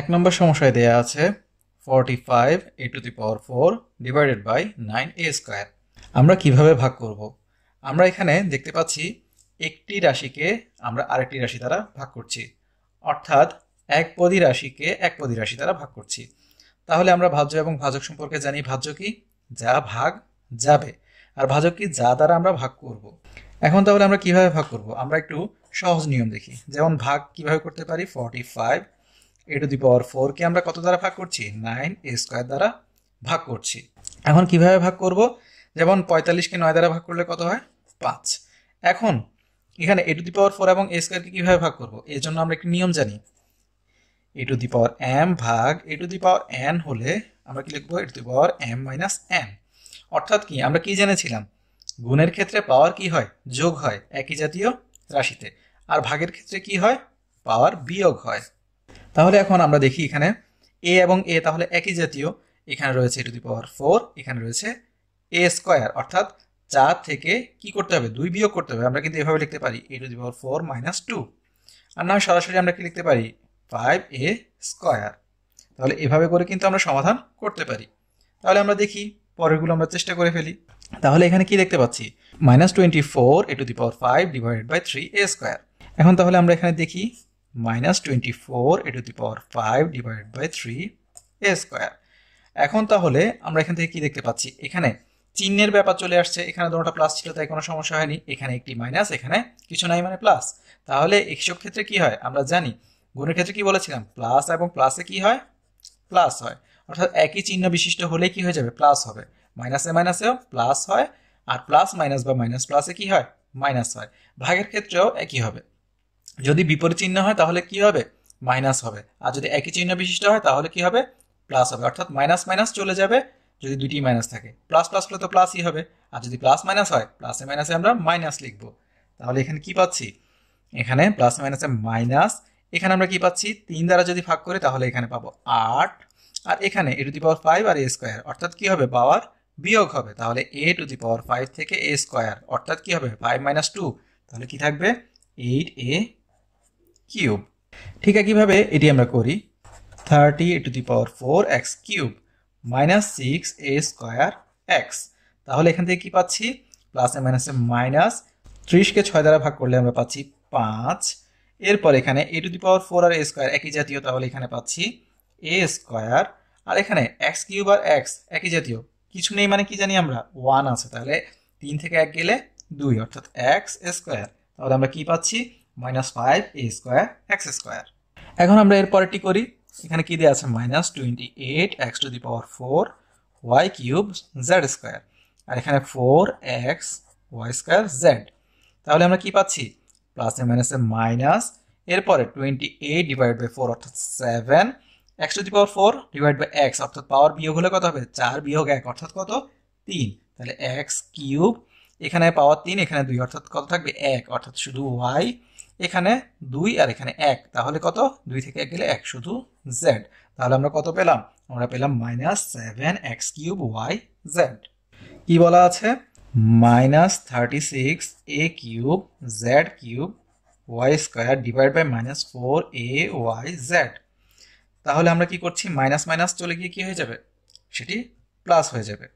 এক নম্বর সমস্যায় দেয়া আছে forty five a to the power four divided by nine a square আমরা কিভাবে ভাগ করব। আমরা এখানে দেখতে পাচ্ছি একটি রাশিকে আমরা আরেকটি রাশি দ্বারা ভাগ করছি অর্থাৎ এক পদী রাশিকে এক পদী রাশি দ্বারা ভাগ করছি তাহলে আমরা ভাজ্য এবং ভাজক সম্পর্কে জানি ভাজ্য কি যা ভাগ যাবে আর ভাজক কি যা দ্বারা আমরা ভাগ করব। এখন তাহলে আমরা কিভাবে ভাগ করব আমরা একটু সহজ নিয়ম দেখি যেমন ভাগ কিভাবে করতে পারি forty five a to the power four কে আমরা কত দ্বারা ভাগ করছি নাইন এ স্কোয়ার দ্বারা ভাগ করছি এখন কিভাবে ভাগ করব যেমন পঁয়তাল্লিশকে নয় দ্বারা ভাগ করলে কত হয় পাঁচ এখন এখানে a to the power four এবং এ স্কোয়ারকে কীভাবে ভাগ করব এর জন্য আমরা একটি নিয়ম জানি এ টু দি পাওয়ার এম ভাগ এ টু দি পাওয়ার এন হলে আমরা কি লিখবো a to the power m minus n অর্থাৎ কি আমরা কি জেনেছিলাম গুণের ক্ষেত্রে পাওয়ার কি হয় যোগ হয় একই জাতীয় রাশিতে আর ভাগের ক্ষেত্রে কি হয় পাওয়ার বিয়োগ হয় তাহলে এখন আমরা দেখি এখানে এ এবং এ তাহলে একই জাতীয় এখানে রয়েছে এ টু দি পাওয়ার ফোর এখানে রয়েছে এ স্কোয়ার অর্থাৎ চার থেকে কি করতে হবে দুই বিয়োগ করতে হবে আমরা কিন্তু এভাবে লিখতে পারি a to the power four minus two আর না সরাসরি আমরা কি লিখতে পারি ফাইভ এ স্কোয়ার তাহলে এভাবে করে কিন্তু আমরা সমাধান করতে পারি তাহলে আমরা দেখি পরেরগুলো আমরা চেষ্টা করে ফেলি তাহলে এখানে কি দেখতে পাচ্ছি minus twenty four a to the power five divided by three a square এখন তাহলে আমরা এখানে দেখি minus twenty four a to the power five divide by three a square এখন তাহলে আমরা এখান থেকে কি দেখতে পাচ্ছি এখানে চিহ্নের ব্যাপার চলে আসছে এখানে দুটো প্লাস ছিল তাই কোনো সমস্যা হয়নি এখানে একটি মাইনাস এখানে কিছু নাই মানে প্লাস তাহলে এইসব ক্ষেত্রে কি হয় আমরা জানি গুণের ক্ষেত্রে কি বলেছিলাম প্লাস এবং প্লাসে কি হয় প্লাস হয় অর্থাৎ একই চিহ্ন বিশিষ্ট হলে কি হয়ে যাবে প্লাস হবে মাইনাসে মাইনাসেও প্লাস হয় আর প্লাস মাইনাস বা মাইনাস প্লাসে কি হয় মাইনাস হয় ভাগের ক্ষেত্রেও একই হবে যদি বিপরীত চিহ্ন হয় তাহলে কি হবে মাইনাস হবে আর যদি একই চিহ্ন বিশিষ্ট হয় তাহলে কি হবে প্লাস হবে অর্থাৎ মাইনাস মাইনাস চলে যাবে যদি দুটি মাইনাস থাকে প্লাস প্লাস হলে তো প্লাসই হবে আর যদি প্লাস মাইনাস হয় প্লাসে মাইনাসে আমরা মাইনাস লিখবো তাহলে এখানে কি পাচ্ছি এখানে প্লাস মাইনাসে মাইনাস এখানে আমরা কি পাচ্ছি তিন দ্বারা যদি ভাগ করি তাহলে এখানে পাবো আট আর এখানে a to the power five আর এ স্কোয়ার অর্থাৎ কি হবে পাওয়ার বিয়োগ হবে তাহলে এ টু দি পাওয়ার ফাইভ থেকে এ স্কোয়ার অর্থাৎ কি হবে ফাইভ মাইনাস টু তাহলে কি থাকবে এইট এ কিউব ঠিক একইভাবে এটি আমরা করি thirty two the power four x cube minus six a square x তাহলে এখান থেকে কি পাচ্ছি প্লাসে মাইনাসে মাইনাস ত্রিশকে ছয় দ্বারা ভাগ করলে আমরা পাচ্ছি পাঁচ এরপর এখানে a to the power four আর এ স্কোয়ার একই জাতীয় তাহলে এখানে পাচ্ছি এ স্কোয়ার আর এখানে এক্স কিউব আর এক্স একই জাতীয় কিছু নেই মানে কি জানি আমরা ওয়ান আছে তাহলে তিন থেকে এক গেলে দুই অর্থাৎ এক্স স্কোয়ার তাহলে আমরা কি পাচ্ছি minus five a square x square এখন আমরা এর পরেরটি করি এখানে কি দেওয়া আছে minus twenty eight x to the power four y cube z square আর এখানে four x y square z তাহলে আমরা কি পাচ্ছি প্লাসে মাইনাসে মাইনাস এরপরে twenty eight divide by four অর্থাৎ seven x to the power four divide by x অর্থাৎ পাওয়ার বিয়োগ হলে কত হবে চার বিয়োগ এক অর্থাৎ কত তিন তাহলে এক্স কিউব এখানে পাওয়ার তিন এখানে দুই অর্থাৎ কত থাকবে এক অর্থাৎ শুধু ওয়াই এখানে দুই আর এখানে এক তাহলে কত দুই থেকে এক গেলে এক শুধু জেড তাহলে আমরা কত পেলাম আমরা পেলাম minus seven x cube y z কি বলা আছে minus thirty six a cube z cube y square divide by minus four a y z তাহলে আমরা কি করছি মাইনাস মাইনাস চলে গিয়ে কি হয়ে যাবে সেটি প্লাস হয়ে যাবে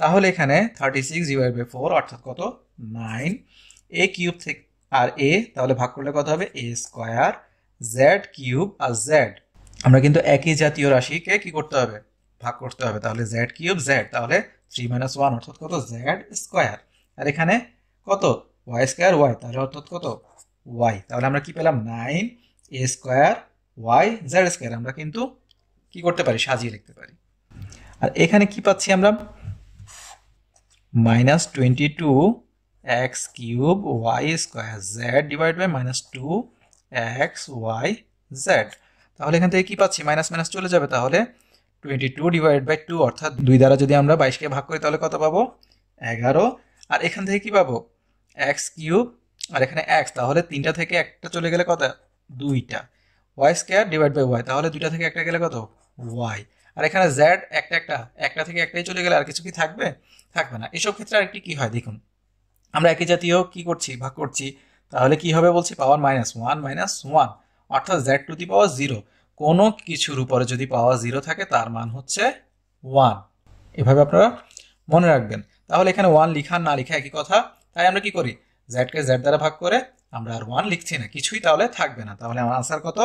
তাহলে এখানে thirty six divide by four অর্থাৎ কত নাইন এ কিউব থেকে আর এ তাহলে ভাগ করলে কত হবে এ স্কোয়ার জেড কিউব আর জেড আমরা কিন্তু একই জাতীয় রাশিকে কি করতে হবে ভাগ করতে হবে তাহলে জেড কিউব জেড তাহলে থ্রি মাইনাস ওয়ান অর্থাৎ কত জেড স্কোয়ার আর এখানে কত ওয়াই স্কোয়ার ওয়াই তাহলে অর্থাৎ কত ওয়াই তাহলে আমরা কি পেলাম nine a square y z square আমরা কিন্তু কি করতে পারি সাজিয়ে লিখতে পারি আর এখানে কি পাচ্ছি আমরা minus twenty two x cube y square z divided by minus 2 x y z তাহলে এখান থেকে কি পাচ্ছি মাইনাস মাইনাস চলে যাবে তাহলে twenty two divide by two অর্থাৎ দুই দ্বারা যদি আমরা বাইশকে ভাগ করি তাহলে কত পাবো এগারো আর এখান থেকে কি পাবো এক্স কিউব আর এখানে এক্স তাহলে তিনটা থেকে একটা চলে গেলে কত দুইটা y square divide by y তাহলে দুইটা থেকে একটা গেলে কত ওয়াই আর এখানে জ্যাড একটা একটা একটা থেকে একটাই চলে গেলে আর কিছু কি থাকবে থাকবে না এসব ক্ষেত্রে আরেকটি কি হয় দেখুন আমরা একই জাতীয় কি করছি ভাগ করছি তাহলে কি হবে বলছি power minus one minus one অর্থাৎ z to the power zero কোনো কিছুর উপরে যদি পাওয়ার জিরো থাকে তার মান হচ্ছে ওয়ান এভাবে আপনারা মনে রাখবেন তাহলে এখানে ওয়ান লিখা না লিখা একই কথা তাই আমরা কি করি জ্যাডকে জ্যাড দ্বারা ভাগ করে আমরা আর ওয়ান লিখছি না কিছুই তাহলে থাকবে না তাহলে আমার আনসার কত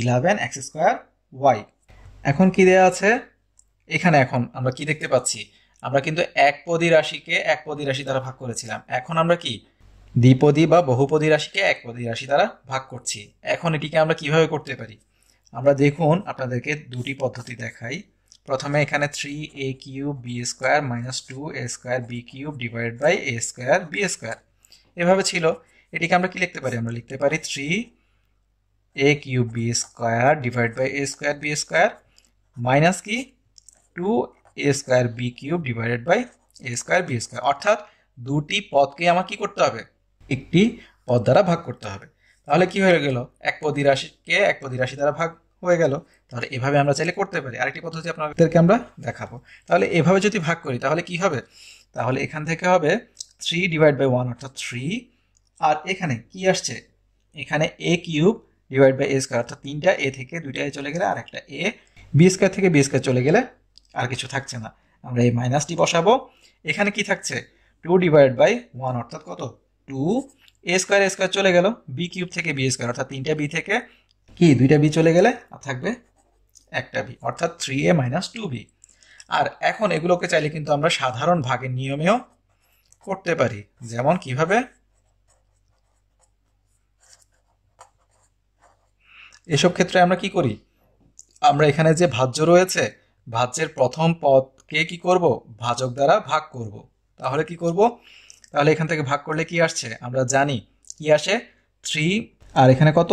ইলেভেন এক্স স্কোয়ার ওয়াই এখন কি দেওয়া আছে এখানে এখন আমরা কি দেখতে পাচ্ছি আমরা কিন্তু একপদী রাশিকে একপদী রাশি দ্বারা ভাগ করেছিলাম এখন আমরা কি দ্বিপদী বা বহুপদী রাশিকে একপদী রাশি দ্বারা ভাগ করছি এখন এটিকে আমরা কিভাবে করতে পারি আমরা দেখুন আপনাদেরকে দুটি পদ্ধতি দেখাই প্রথমে এখানে three a cube b square minus two a square b cube divide by a square b square এভাবে ছিল এটিকে আমরা কি লিখতে পারি আমরা লিখতে পারি three a cube b square divide by a square b square minus কি two a square b cube divided by a square b square অর্থাৎ দুটি পদকে আমাকে কী করতে হবে একটি পদ দ্বারা ভাগ করতে হবে তাহলে কি হয়ে গেল এক পদী রাশিকে এক পদি রাশি দ্বারা ভাগ হয়ে গেল তাহলে এভাবে আমরা চাইলে করতে পারি আরেকটি পদ্ধতি আপনাদেরকে আমরা দেখাবো তাহলে এভাবে যদি ভাগ করি তাহলে কি হবে তাহলে এখান থেকে হবে থ্রি ডিভাইড বাই ওয়ান অর্থাৎ থ্রি আর এখানে কি আসছে এখানে a cube divide by a square অর্থাৎ তিনটা এ থেকে দুইটা এ চলে গেলে আর একটা এ বি স্কোয়ার থেকে বি স্কোয়ার চলে গেলে আর কিছু থাকছে না আমরা এই মাইনাসটি বসাবো এখানে কি থাকছে টু ডিভাইড বাই ওয়ান অর্থাৎ কত two a square a square চলে গেল বি কিউব থেকে বি স্কোয়ার অর্থাৎ তিনটা বি থেকে কি দুইটা বি চলে গেলে আর থাকবে একটা বি অর্থাৎ three a minus two b আর এখন এগুলোকে চাইলে কিন্তু আমরা সাধারণ ভাগের নিয়মেও করতে পারি যেমন কিভাবে এসব ক্ষেত্রে আমরা কি করি আমরা এখানে যে ভাজ্য রয়েছে ভাজ্যের প্রথম পদকে কি করব ভাজক দ্বারা ভাগ করব তাহলে কি করব তাহলে এখান থেকে ভাগ করলে কি আসছে আমরা জানি কি আসে থ্রি আর এখানে কত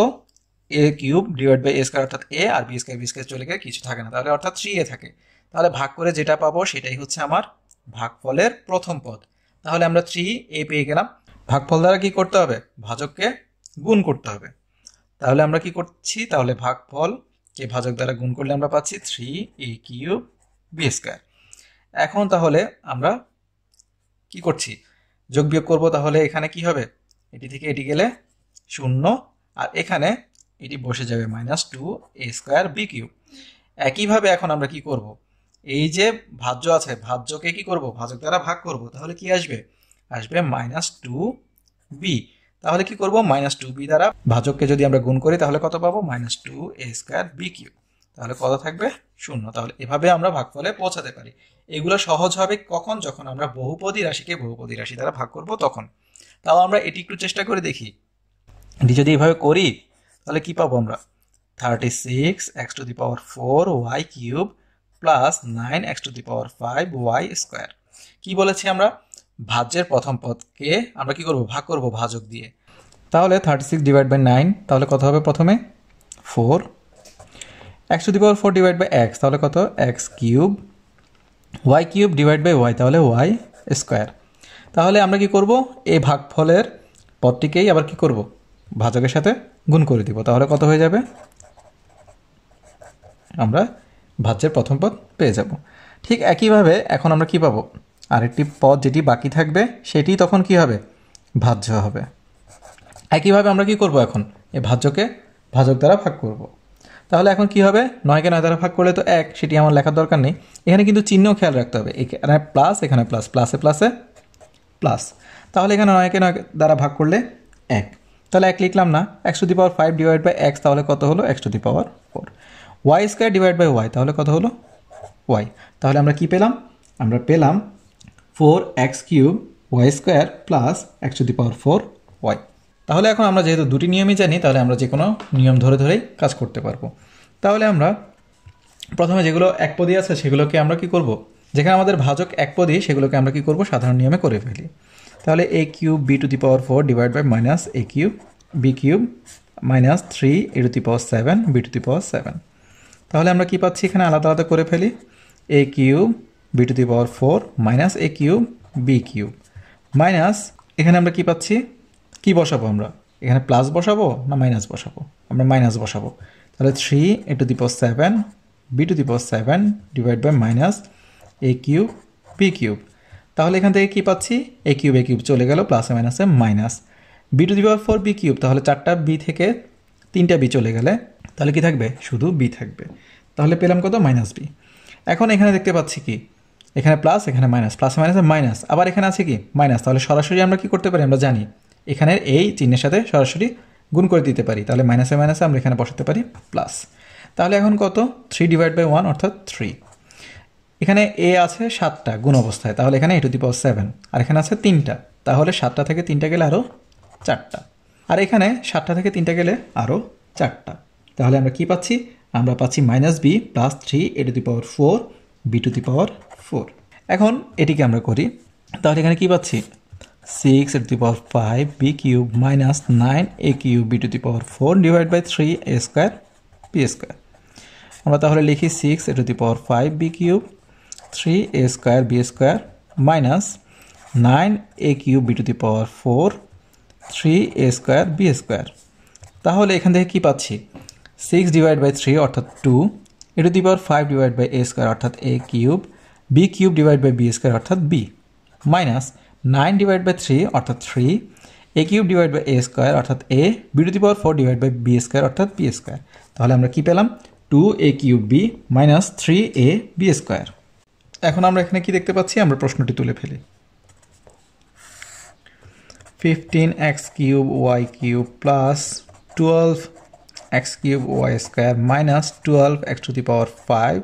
a cube divide by a square অর্থাৎ এ আর বি স্কোয়ার বি স্কোয়ার চলে গিয়ে কিছু থাকে না তাহলে অর্থাৎ থ্রি এ থাকে তাহলে ভাগ করে যেটা পাবো সেটাই হচ্ছে আমার ভাগফলের প্রথম পদ তাহলে আমরা থ্রি এ পেয়ে গেলাম ভাগফল দ্বারা কি করতে হবে ভাজককে গুণ করতে হবে তাহলে আমরা কি করছি তাহলে ভাগফল এই ভাজক দ্বারা গুণ করলে আমরা পাচ্ছি three a cube b square এখন তাহলে আমরা কি করছি যোগ বিয়োগ করবো তাহলে এখানে কি হবে এটি থেকে এটি গেলে শূন্য আর এখানে এটি বসে যাবে minus two a square b cube একইভাবে এখন আমরা কি করব। এই যে ভাজ্য আছে ভাজ্যকে কি করব ভাজক দ্বারা ভাগ করব তাহলে কি আসবে আসবে মাইনাস টু বি তাহলে কি করব মাইনাস টু বি দ্বারা ভাজককে যদি আমরা গুণ করি তাহলে কত পাবো minus two a square b cube তাহলে কত থাকবে শূন্য তাহলে এভাবে আমরা ভাগ ফলে পৌঁছাতে পারি এগুলো সহজ হবে কখন যখন আমরা বহুপদী রাশিকে বহুপদী রাশি দ্বারা ভাগ করব তখন তাও আমরা এটি একটু চেষ্টা করে দেখি এটি যদি এভাবে করি তাহলে কি পাবো আমরা thirty six x to the power four y cube plus nine x to the power five y square কী বলেছি আমরা ভাজ্যের প্রথম পদকে আমরা কি করব ভাগ করব ভাজক দিয়ে তাহলে thirty six divide by nine তাহলে কত হবে প্রথমে four to the power four divide by x তাহলে কত x cube y cube divide by y তাহলে ওয়াই স্কোয়ার তাহলে আমরা কি করব এই ভাগফলের পদটিকেই আবার কি করব ভাজকের সাথে গুণ করে দিব তাহলে কত হয়ে যাবে আমরা ভাজ্যের প্রথম পদ পেয়ে যাব ঠিক একইভাবে এখন আমরা কি পাবো আরেকটি পদ যেটি বাকি থাকবে সেটি তখন কি হবে ভাজ্য হবে একইভাবে আমরা কি করব এখন এই ভাজ্যকে ভাজক দ্বারা ভাগ করব। তাহলে এখন কি হবে নয়কে নয় দ্বারা ভাগ করলে তো এক সেটি আমার লেখার দরকার নেই এখানে কিন্তু চিহ্ন খেয়াল রাখতে হবে এখানে প্লাস এখানে প্লাস প্লাসে প্লাসে প্লাস তাহলে এখানে নয়কে নয় দ্বারা ভাগ করলে এক তাহলে এক লিখলাম না x to the power five divide by x তাহলে কত হলো x to the power four y square divide by y তাহলে কত হলো ওয়াই তাহলে আমরা কি পেলাম আমরা পেলাম four x cube y square plus x to the power four y তাহলে এখন আমরা যেহেতু দুটি নিয়মই জানি তাহলে আমরা যে কোনো নিয়ম ধরে ধরেই কাজ করতে পারবো তাহলে আমরা প্রথমে যেগুলো একপদী আছে সেগুলোকে আমরা কি করব যেখানে আমাদের ভাজক একপদী সেগুলোকে আমরা কি করব সাধারণ নিয়মে করে ফেলি তাহলে a cube b to the power four divide by minus a cube b cube minus three a to the power seven b to the power seven তাহলে আমরা কি পাচ্ছি এখানে আলাদা আলাদা করে ফেলি a cube b to the power four minus a cube b cube minus এখানে আমরা কি পাচ্ছি কি বসাবো আমরা এখানে প্লাস বসাবো না মাইনাস বসাবো আমরা মাইনাস বসাবো তাহলে three a to the power seven b to the power seven divide by minus a cube b cube তাহলে এখান থেকে কি পাচ্ছি এ কিউব এ কিউব চলে গেল প্লাসে মাইনাসে minus b to the power four b cube তাহলে চারটা বি থেকে তিনটা বি চলে গেলে তাহলে কি থাকবে শুধু বি থাকবে তাহলে পেলাম কত মাইনাস বি এখন এখানে দেখতে পাচ্ছি কি এখানে প্লাস এখানে মাইনাস প্লাস মাইনাসে মাইনাস আবার এখানে আছে কি মাইনাস তাহলে সরাসরি আমরা কি করতে পারি আমরা জানি এখানের এই চিহ্নের সাথে সরাসরি গুণ করে দিতে পারি তাহলে মাইনাসে মাইনাসে আমরা এখানে বসাতে পারি প্লাস তাহলে এখন কত থ্রি ডিভাইড বাই ওয়ান অর্থাৎ থ্রি এখানে এ আছে সাতটা গুণ অবস্থায় তাহলে এখানে a to the power seven আর এখানে আছে তিনটা তাহলে সাতটা থেকে তিনটা গেলে আরও চারটা আর এখানে সাতটা থেকে তিনটা গেলে আরও চারটা তাহলে আমরা কি পাচ্ছি আমরা পাচ্ছি minus b plus three a to the power four b to the power four এখন এটিকে আমরা করি তাহলে এখানে কি পাচ্ছি সিক্স এর to the power five b cube minus nine a cube b to the power four divide by three a square b square আমরা তাহলে লিখি six a to the power five b cube three a square b square minus nine a cube b to the power four three a square b square তাহলে এখান থেকে কী পাচ্ছি six divide by three অর্থাৎ two a to the power five divide by a square অর্থাৎ a cube b cube divide by b square অর্থাৎ b minus nine divide by three অর্থাৎ three a cube divide by a square অর্থাৎ a b to the power four divide by b square অর্থাৎ b square তাহলে আমরা কী পেলাম two a cube b minus three a b square এখন আমরা এখানে কি দেখতে পাচ্ছি আমরা প্রশ্নটি তুলে ফেলি fifteen x cube y cube plus twelve x cube y square minus 12 x to the power 5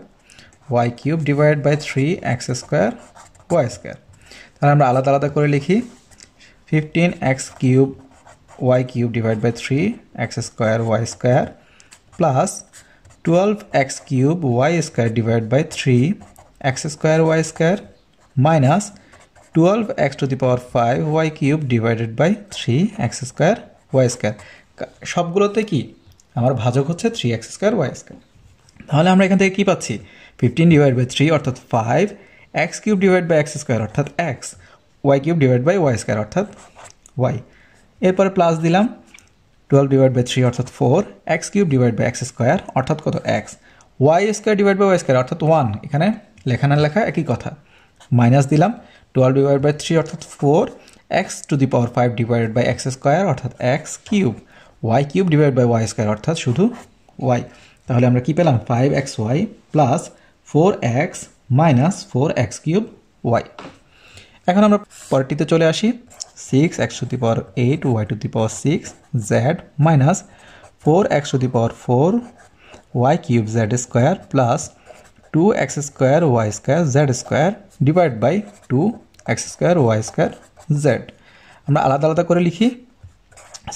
y cube divided by 3 x square y square তাহলে আমরা আলাদা আলাদা করে লিখি 15 x cube y cube divided by 3 x square y square plus 12 x cube y square divided by 3 x square y square minus 12 x to the power 5 y cube divided by 3 x square y square সবগুলোতে কি আমার ভাজক হচ্ছে three x square y square তাহলে আমরা এখান থেকে কী পাচ্ছি ফিফটিন ডিভাইড বাই থ্রি অর্থাৎ five x cube divide by x square অর্থাৎ x y cube divide by Y square অর্থাৎ ওয়াই এরপরে প্লাস দিলাম টুয়েলভ ডিভাইড বাই থ্রি অর্থাৎ four x cube divide by x square অর্থাৎ কত x y square divide by Y square অর্থাৎ one এখানে লেখা না লেখা একই কথা মাইনাস দিলাম টুয়েলভ ডিভাইড বাই থ্রি অর্থাৎ four x to the power five divided by x square অর্থাৎ x cube y cube divide by Y square অর্থাৎ শুধু ওয়াই তাহলে আমরা কি পেলাম five x y plus four x minus four x cube y এখন আমরা পরেরটিতে চলে আসি six x to the power eight y to the power six z minus four x to the power four y cube Z square plus two x square y square z square divide by two x square y square z আমরা আলাদা আলাদা করে লিখি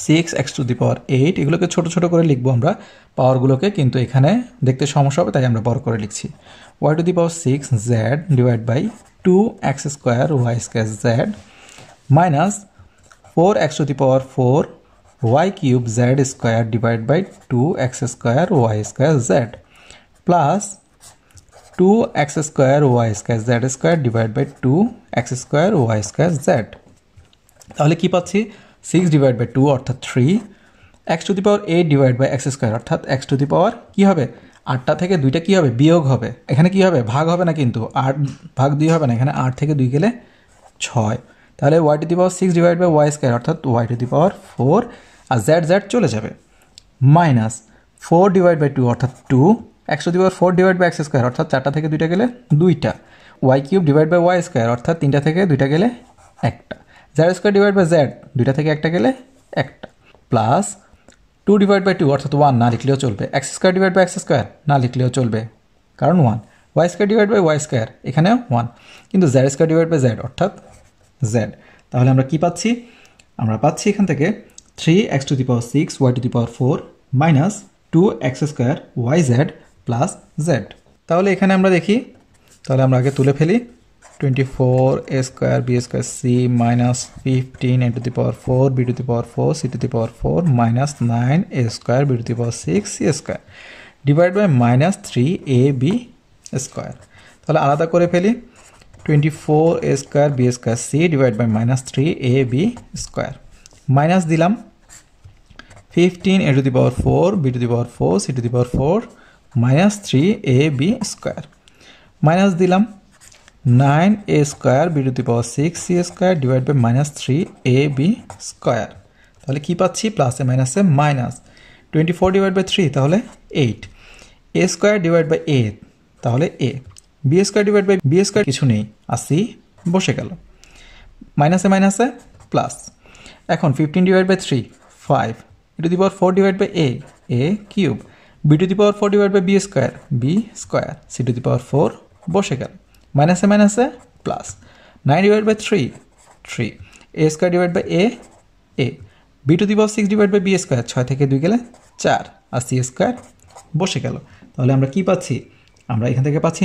six x to the power eight এগুলোকে ছোট ছোট করে লিখবো আমরা পাওয়ারগুলোকে কিন্তু এখানে দেখতে সমস্যা হবে তাই আমরা বড় করে লিখছি y to the power six z divide by two x square y square z minus four x to the power four y cube z square divide by two x square y square z plus two x square y square z square divide by two x square y square z তাহলে কী পাচ্ছি six divide by two অর্থাৎ three x to the power eight divide by x square অর্থাৎ x to the power কী হবে আটটা থেকে দুইটা কী হবে বিয়োগ হবে এখানে কী হবে ভাগ হবে না কিন্তু আট ভাগ দুই হবে না এখানে আট থেকে দুই গেলে ছয় তাহলে Y to the power six divide by Y square অর্থাৎ Y to the power four আর জ্যাড জ্যাড চলে যাবে minus four divide by two অর্থাৎ two X the power four divide by x square অর্থাৎ চারটা থেকে দুইটা গেলে দুইটা Y cube divide by Y square অর্থাৎ তিনটা থেকে দুইটা গেলে একটা Z square divide by Z দুইটা থেকে একটা গেলে একটা plus two divide by two অর্থাৎ ওয়ান না লিখলেও চলবে x square divide by x square না লিখলেও চলবে কারণ one y square divide by Y square এখানেও ওয়ান কিন্তু z square divide by z অর্থাৎ জ্যাড তাহলে আমরা কি পাচ্ছি আমরা পাচ্ছি এখান থেকে three x to the power six y to the power four minus two x square y z plus z তাহলে এখানে আমরা দেখি তাহলে আমরা আগে তুলে ফেলি 24 a square b square c minus 15 a to the power 4 b to the power 4 c to the power 4 minus 9 a square b to the power 6 c square divided by minus 3 a b square তাহলে আলাদা করে ফেলি 24 a square b square c divided by minus 3 a b square minus দিলাম 15 a to the power 4 b to the power 4 c to the power 4 minus 3 a b square minus দিলাম nine a square b to the power six c square divide by minus three a b square তাহলে কী পাচ্ছি প্লাসে মাইনাসে minus twenty four divide by three তাহলে eight a square divide by a তাহলে a b square divide by b square কিছু নেই আসি বসে গেল মাইনাসে মাইনাসে প্লাস এখন fifteen divide by three five e to the power four divide by a a cube b to the power four divide by b square b square c to the power four বসে গেল মাইনাসে মাইনাসে plus nine divide by three three a square divide by a a b to the power six divide by b square ছয় থেকে দুই গেলে চার আর C square বসে গেল তাহলে আমরা কি পাচ্ছি আমরা এখান থেকে পাচ্ছি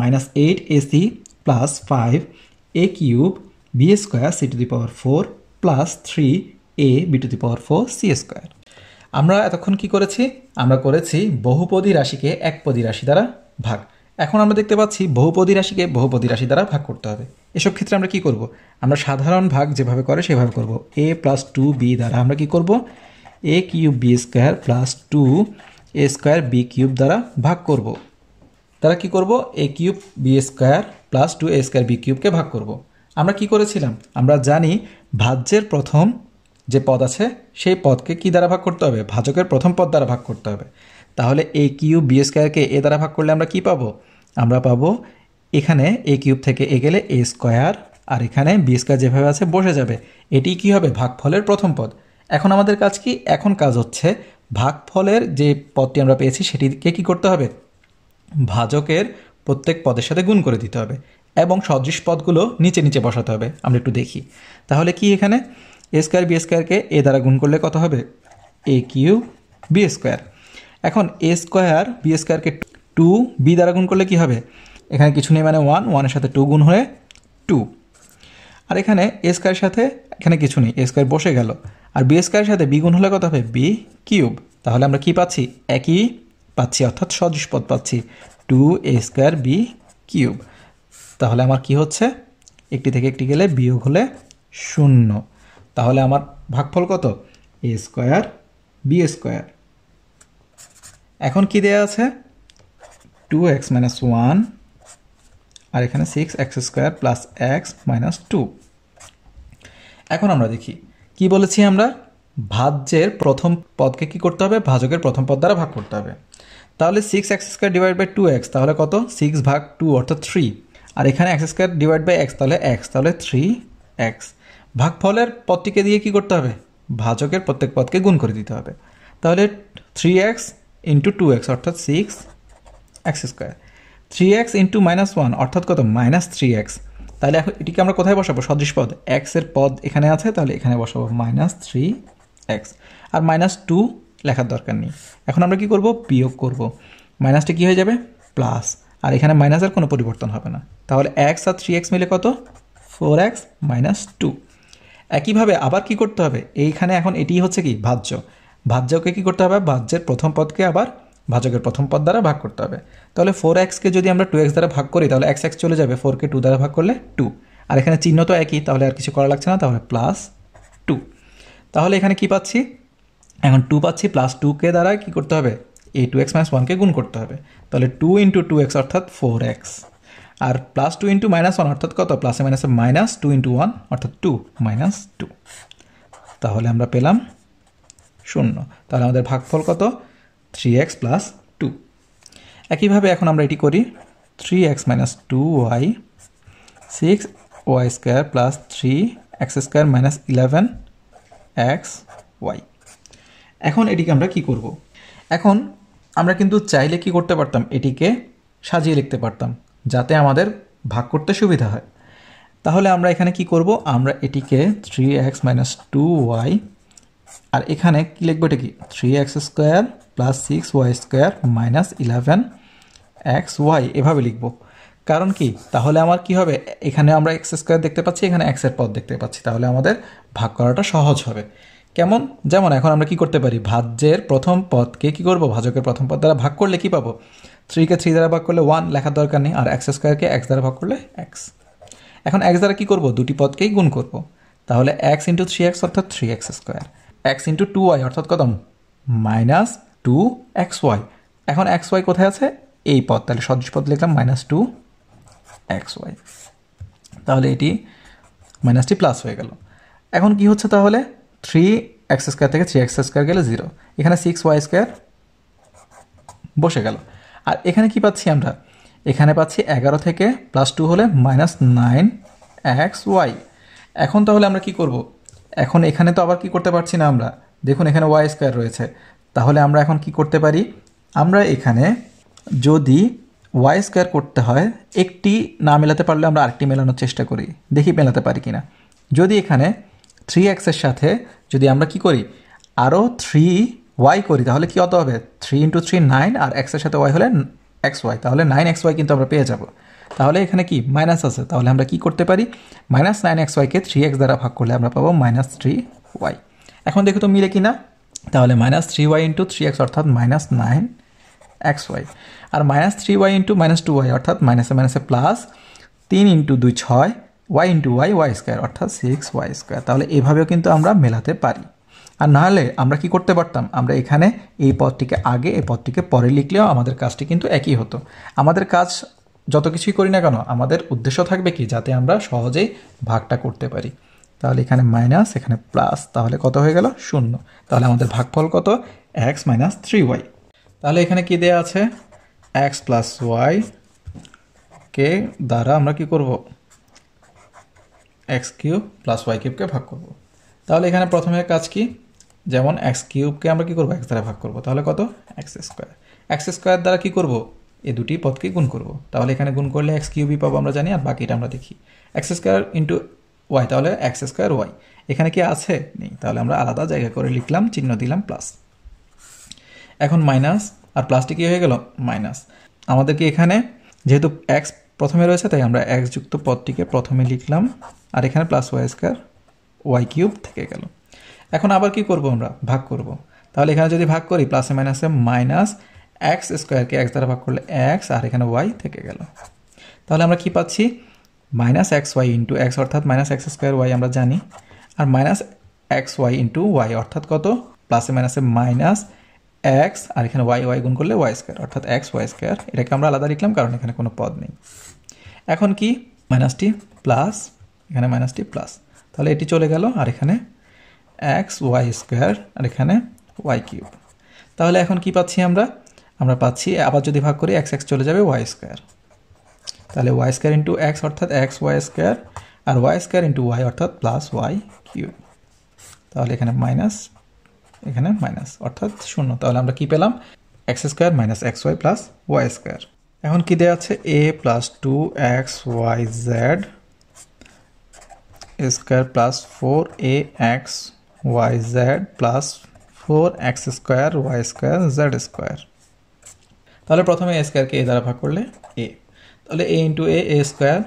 minus eight a c plus five a cube b square c to the power four plus three a b to the power four c square আমরা এতক্ষণ কি করেছি আমরা করেছি বহুপদী রাশিকে একপদী রাশি দ্বারা ভাগ এখন আমরা দেখতে পাচ্ছি বহুপদী রাশিকে বহুপদী রাশি দ্বারা ভাগ করতে হবে এসব ক্ষেত্রে আমরা কি করব আমরা সাধারণ ভাগ যেভাবে করে সেভাবে করব এ প্লাস টু বি দ্বারা আমরা কি করব a cube b square plus two a square b cube দ্বারা ভাগ করব তারা কি করব a cube b square plus two a square b কিউবকে ভাগ করব আমরা কি করেছিলাম আমরা জানি ভাজ্যের প্রথম যে পদ আছে সেই পদকে কি দ্বারা ভাগ করতে হবে ভাজকের প্রথম পদ দ্বারা ভাগ করতে হবে তাহলে এ কিউব বি স্কোয়ারকে এ দ্বারা ভাগ করলে আমরা কি পাবো আমরা পাবো এখানে এ কিউব থেকে এ গেলে এ স্কোয়ার আর এখানে বি স্কোয়ার যেভাবে আছে বসে যাবে এটি কি হবে ভাগফলের প্রথম পদ এখন আমাদের কাজ কি এখন কাজ হচ্ছে ভাগফলের যে পদটি আমরা পেয়েছি সেটিকে কি করতে হবে ভাজকের প্রত্যেক পদের সাথে গুণ করে দিতে হবে এবং সদৃশ পদগুলো নিচে নিচে বসাতে হবে আমরা একটু দেখি তাহলে কি এখানে এ স্কোয়ার বি স্কোয়ারকে এ দ্বারা গুণ করলে কত হবে এ কিউ বি স্কোয়ার এখন এ স্কোয়ার বি স্কোয়ারকে টু বি দ্বারা গুণ করলে কি হবে এখানে কিছু নেই মানে ওয়ান ওয়ানের সাথে টু গুণ হয়ে টু আর এখানে এ স্কোয়ারের সাথে এখানে কিছু নেই এ স্কোয়ার বসে গেল আর বি স্কোয়ারের সাথে বি গুণ হলে কত হবে বি কিউব তাহলে আমরা কি পাচ্ছি একই পাচ্ছি অর্থাৎ সদৃশ পদ পাচ্ছি two a square b cube তাহলে আমার কি হচ্ছে একটি থেকে একটি গেলে বিয়োগ হলে শূন্য তাহলে আমার ভাগফল কত এ স্কোয়ার বি স্কোয়ার এখন কি দেয়া আছে টু এক্স মাইনাস ওয়ান আর এখানে six x square plus x minus two এখন আমরা দেখি কি বলেছি আমরা ভাজ্যের প্রথম পদকে কি করতে হবে ভাজকের প্রথম পদ দ্বারা ভাগ করতে হবে তাহলে six x square divide by two x তাহলে কত সিক্স ভাগ টু অর্থাৎ থ্রি আর এখানে x square divide by x তাহলে এক্স তাহলে থ্রি এক্স ভাগফলের পদটিকে দিয়ে কি করতে হবে ভাজকের প্রত্যেক পদকে গুণ করে দিতে হবে তাহলে three x into two x অর্থাৎ six x square three x into minus one অর্থাৎ কত মাইনাস থ্রি এক্স তাহলে এখন এটিকে আমরা কোথায় বসাবো সদৃশ পদ এক্সের পদ এখানে আছে তাহলে এখানে বসাবো মাইনাস থ্রি এক্স আর মাইনাস টু লেখার দরকার নেই এখন আমরা কি করব বিয়োগ করব মাইনাসটা কি হয়ে যাবে প্লাস আর এখানে মাইনাসের কোনো পরিবর্তন হবে না তাহলে এক্স আর থ্রি এক্স মিলে কত ফোর এক্স মাইনাস টু একইভাবে আবার কি করতে হবে এইখানে এখন এটি হচ্ছে কি ভাজ্য ভাজ্যকে কী করতে হবে ভাজ্যের প্রথম পদকে আবার ভাজকের প্রথম পদ দ্বারা ভাগ করতে হবে তাহলে ফোর এক্সকে যদি আমরা টু এক্স দ্বারা ভাগ করি তাহলে এক্স এক্স চলে যাবে ফোরকে টু দ্বারা ভাগ করলে টু আর এখানে চিহ্ন তো একই তাহলে আর কিছু করা লাগছে না তাহলে প্লাস টু তাহলে এখানে কি পাচ্ছি এখন টু পাচ্ছি প্লাস টুকে দ্বারা কি করতে হবে এ টু এক্স মাইনাস ওয়ানকে গুণ করতে হবে তাহলে টু ইন্টু টু এক্স অর্থাৎ ফোর এক্স আর plus two into minus one অর্থাৎ কত প্লাসে মাইনাসে মাইনাস টু ইন্টু ওয়ান অর্থাৎ টু মাইনাস টু তাহলে আমরা পেলাম শূন্য তাহলে আমাদের ভাগফল কত থ্রি এক্স প্লাস টু একইভাবে এখন আমরা এটি করি three x minus two y six y square plus three x square minus eleven x y এখন এটিকে আমরা কি করব। এখন আমরা কিন্তু চাইলে কি করতে পারতাম এটিকে সাজিয়ে লিখতে পারতাম যাতে আমাদের ভাগ করতে সুবিধা হয় তাহলে আমরা এখানে কি করব আমরা এটিকে three x minus two y আর এখানে কি লিখব এটা কি three x square plus six y square minus eleven x y এভাবে লিখবো কারণ কি তাহলে আমার কি হবে এখানে আমরা এক্স স্কোয়ার দেখতে পাচ্ছি এখানে এক্সের পদ দেখতে পাচ্ছি তাহলে আমাদের ভাগ করাটা সহজ হবে কেমন যেমন এখন আমরা কি করতে পারি ভাজ্যের প্রথম পদকে কি করব ভাজকের প্রথম পদ দ্বারা ভাগ করলে কি পাবো থ্রিকে থ্রি দ্বারা ভাগ করলে ওয়ান লেখার দরকার নেই আর এক্স স্কোয়ারকে এক্স দ্বারা ভাগ করলে এক্স এখন এক্স দ্বারা কী করব দুটি পদকেই গুণ করব তাহলে এক্স ইন্টু থ্রি এক্স অর্থাৎ three x square x into two y অর্থাৎ কত মাইনাস টু এক্স ওয়াই এখন এক্স ওয়াই কোথায় আছে এই পদ তাহলে সদৃশ পদ লিখলাম মাইনাস টু এক্স ওয়াই তাহলে এটি মাইনাসটি প্লাস হয়ে গেল এখন কি হচ্ছে তাহলে থ্রি এক্স স্কোয়ার থেকে থ্রি এক্স স্কোয়ার গেলে জিরো এখানে সিক্স ওয়াই স্কোয়ার বসে গেল আর এখানে কি পাচ্ছি আমরা এখানে পাচ্ছি এগারো থেকে প্লাস টু হলে মাইনাস নাইন এক্স ওয়াই এখন তাহলে আমরা কি করব এখন এখানে তো আবার কি করতে পারছি না আমরা দেখুন এখানে ওয়াই স্কোয়ার রয়েছে তাহলে আমরা এখন কি করতে পারি আমরা এখানে যদি ওয়াই স্কোয়ার করতে হয় একটি না মেলাতে পারলে আমরা আরেকটি মেলানোর চেষ্টা করি দেখি মেলাতে পারি কি না যদি এখানে থ্রি এক্সের সাথে যদি আমরা কি করি আরও থ্রি ওয়াই করি তাহলে কী অত হবে থ্রি ইন্টু থ্রি নাইন আর এক্সের সাথে ওয়াই হলে এক্স ওয়াই তাহলে নাইন এক্স ওয়াই কিন্তু আমরা পেয়ে যাবো তাহলে এখানে কি মাইনাস আছে তাহলে আমরা কি করতে পারি মাইনাস নাইন এক্স ওয়াইকে থ্রি এক্স দ্বারা ভাগ করলে আমরা পাবো মাইনাস থ্রি ওয়াই এখন দেখো তো মিলে কি না তাহলে minus three y into three x অর্থাৎ মাইনাস নাইন এক্স ওয়াই আর minus three y into minus two y অর্থাৎ মাইনাসে মাইনাসে প্লাস তিন ইন্টু দুই ছয় y into y y square অর্থাৎ সিক্স ওয়াই স্কোয়ার তাহলে এভাবেও কিন্তু আমরা মেলাতে পারি আর নাহলে আমরা কি করতে পারতাম আমরা এখানে এই পদটিকে আগে এই পদটিকে পরে লিখলেও আমাদের কাজটি কিন্তু একই হতো আমাদের কাজ যত কিছুই করি না কেন আমাদের উদ্দেশ্য থাকবে কি যাতে আমরা সহজেই ভাগটা করতে পারি তাহলে এখানে মাইনাস এখানে প্লাস তাহলে কত হয়ে গেল শূন্য তাহলে আমাদের ভাগফল কত এক্স মাইনাস থ্রি ওয়াই তাহলে এখানে কি দেয়া আছে এক্স প্লাস ওয়াই কে দ্বারা আমরা কি করব এক্স কিউব প্লাস ওয়াই কিউবকে ভাগ করব তাহলে এখানে প্রথমে কাজ কি যেমন এক্স কিউবকে আমরা কি করব এক্স দ্বারা ভাগ করব তাহলে কত এক্স স্কোয়ার এক্স স্কোয়ার দ্বারা কি করব এই দুটি পদকে গুণ করব তাহলে এখানে গুণ করলে এক্স কিউবি পাবো আমরা জানি আর বাকিটা আমরা দেখি এক্স স্কোয়ার ইন্টু ওয়াই তাহলে এক্স স্কোয়ার ওয়াই এখানে কি আছে নেই তাহলে আমরা আলাদা জায়গা করে লিখলাম চিহ্ন দিলাম প্লাস এখন মাইনাস আর প্লাসটি কী হয়ে গেল মাইনাস আমাদেরকে এখানে যেহেতু এক্স প্রথমে রয়েছে তাই আমরা এক্স যুক্ত পদটিকে প্রথমে লিখলাম আর এখানে plus y square y cube থেকে গেল এখন আবার কি করব আমরা ভাগ করব তাহলে এখানে যদি ভাগ করি প্লাসে মাইনাসে মাইনাস এক্স স্কোয়ারকে এক্স দ্বারা ভাগ করলে এক্স আর এখানে ওয়াই থেকে গেল তাহলে আমরা কি পাচ্ছি minus x y into x অর্থাৎ মাইনাস এক্স স্কোয়ার ওয়াই আমরা জানি আর minus x y into y অর্থাৎ কত প্লাসে মাইনাসে মাইনাস এক্স আর এখানে ওয়াই ওয়াই গুণ করলে ওয়াই স্কোয়ার অর্থাৎ এক্স ওয়াই স্কোয়ার এটাকে আমরা আলাদা লিখলাম কারণ এখানে কোনো পদ নেই এখন কি মাইনাসটি প্লাস এখানে মাইনাসটি প্লাস তাহলে এটি চলে গেল আর এখানে এক্স ওয়াই স্কোয়ার আর এখানে ওয়াই কিউব তাহলে এখন কি পাচ্ছি আমরা আমরা পাচ্ছি আবার যদি ভাগ করি এক্স এক্স চলে যাবে ওয়াই স্কোয়ার তাহলে ওয়াই স্কোয়ার ইন্টু এক্স অর্থাৎ এক্স ওয়াই স্কোয়ার আর ওয়াই স্কোয়ার ইন্টু ওয়াই অর্থাৎ প্লাস ওয়াই কিউ তাহলে এখানে মাইনাস এখানে মাইনাস অর্থাৎ শূন্য তাহলে আমরা কি পেলাম x square minus x y plus y square এখন কী দেওয়া আছে a plus two x y z square plus four a x y z plus four x square y square z square তাহলে প্রথমে এ স্কোয়ারকে এ দ্বারা ভাগ করলে এ তাহলে a into a a square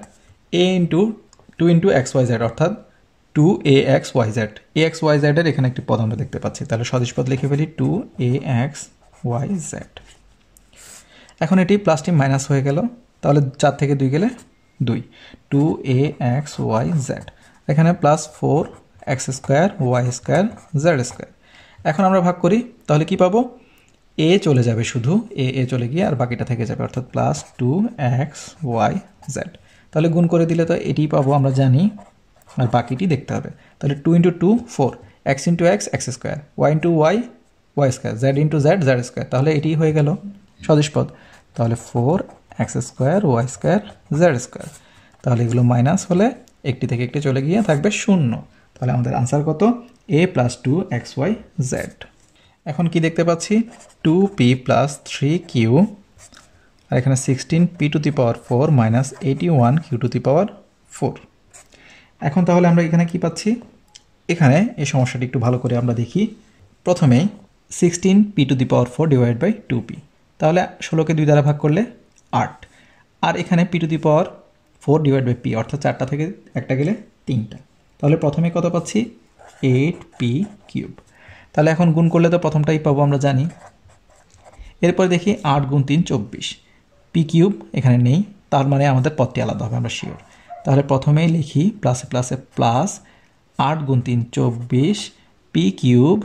a into two into x y z অর্থাৎ two a x y z a x y জ্যাডের এখানে একটি পদ আমরা দেখতে পাচ্ছি তাহলে সদৃশ পদ লিখে ফেলি two a x y z এখন এটি প্লাসটি মাইনাস হয়ে গেল তাহলে চার থেকে দুই গেলে দুই two a x y z এখানে plus four x square y square z square এখন আমরা ভাগ করি তাহলে কি পাবো এ চলে যাবে শুধু এ এ চলে গিয়ে আর বাকিটা থেকে যাবে অর্থাৎ plus two x y z তাহলে গুণ করে দিলে তো এটি পাবো আমরা জানি আর বাকিটি দেখতে হবে তাহলে two into two four x into x x square y into y y square z into z z square তাহলে এটি হয়ে গেল সদৃশ তাহলে four x square y square z square তাহলে এগুলো মাইনাস হলে একটি থেকে একটি চলে গিয়ে থাকবে শূন্য তাহলে আমাদের আনসার কত a plus two x y z এখন কি দেখতে পাচ্ছি two p plus three q আর এখানে sixteen p to the power four minus eighty one q to the power four এখন তাহলে আমরা এখানে কি পাচ্ছি এখানে এই সমস্যাটি একটু ভালো করে আমরা দেখি প্রথমেই sixteen p to the power four divide by two p তাহলে ষোলোকে দুই দ্বারা ভাগ করলে আট আর এখানে p to the power four divide by p অর্থাৎ চারটা থেকে একটা গেলে তিনটা তাহলে প্রথমে কত পাচ্ছি এইট পি কিউব তাহলে এখন গুণ করলে তো প্রথমটাই পাবো আমরা জানি এরপরে দেখি আট গুণ তিন চব্বিশ পি কিউব এখানে নেই তার মানে আমাদের পদটি আলাদা হবে আমরা শিওর তাহলে প্রথমেই লিখি প্লাসে প্লাসে প্লাস আট গুণ তিন চব্বিশ পি কিউব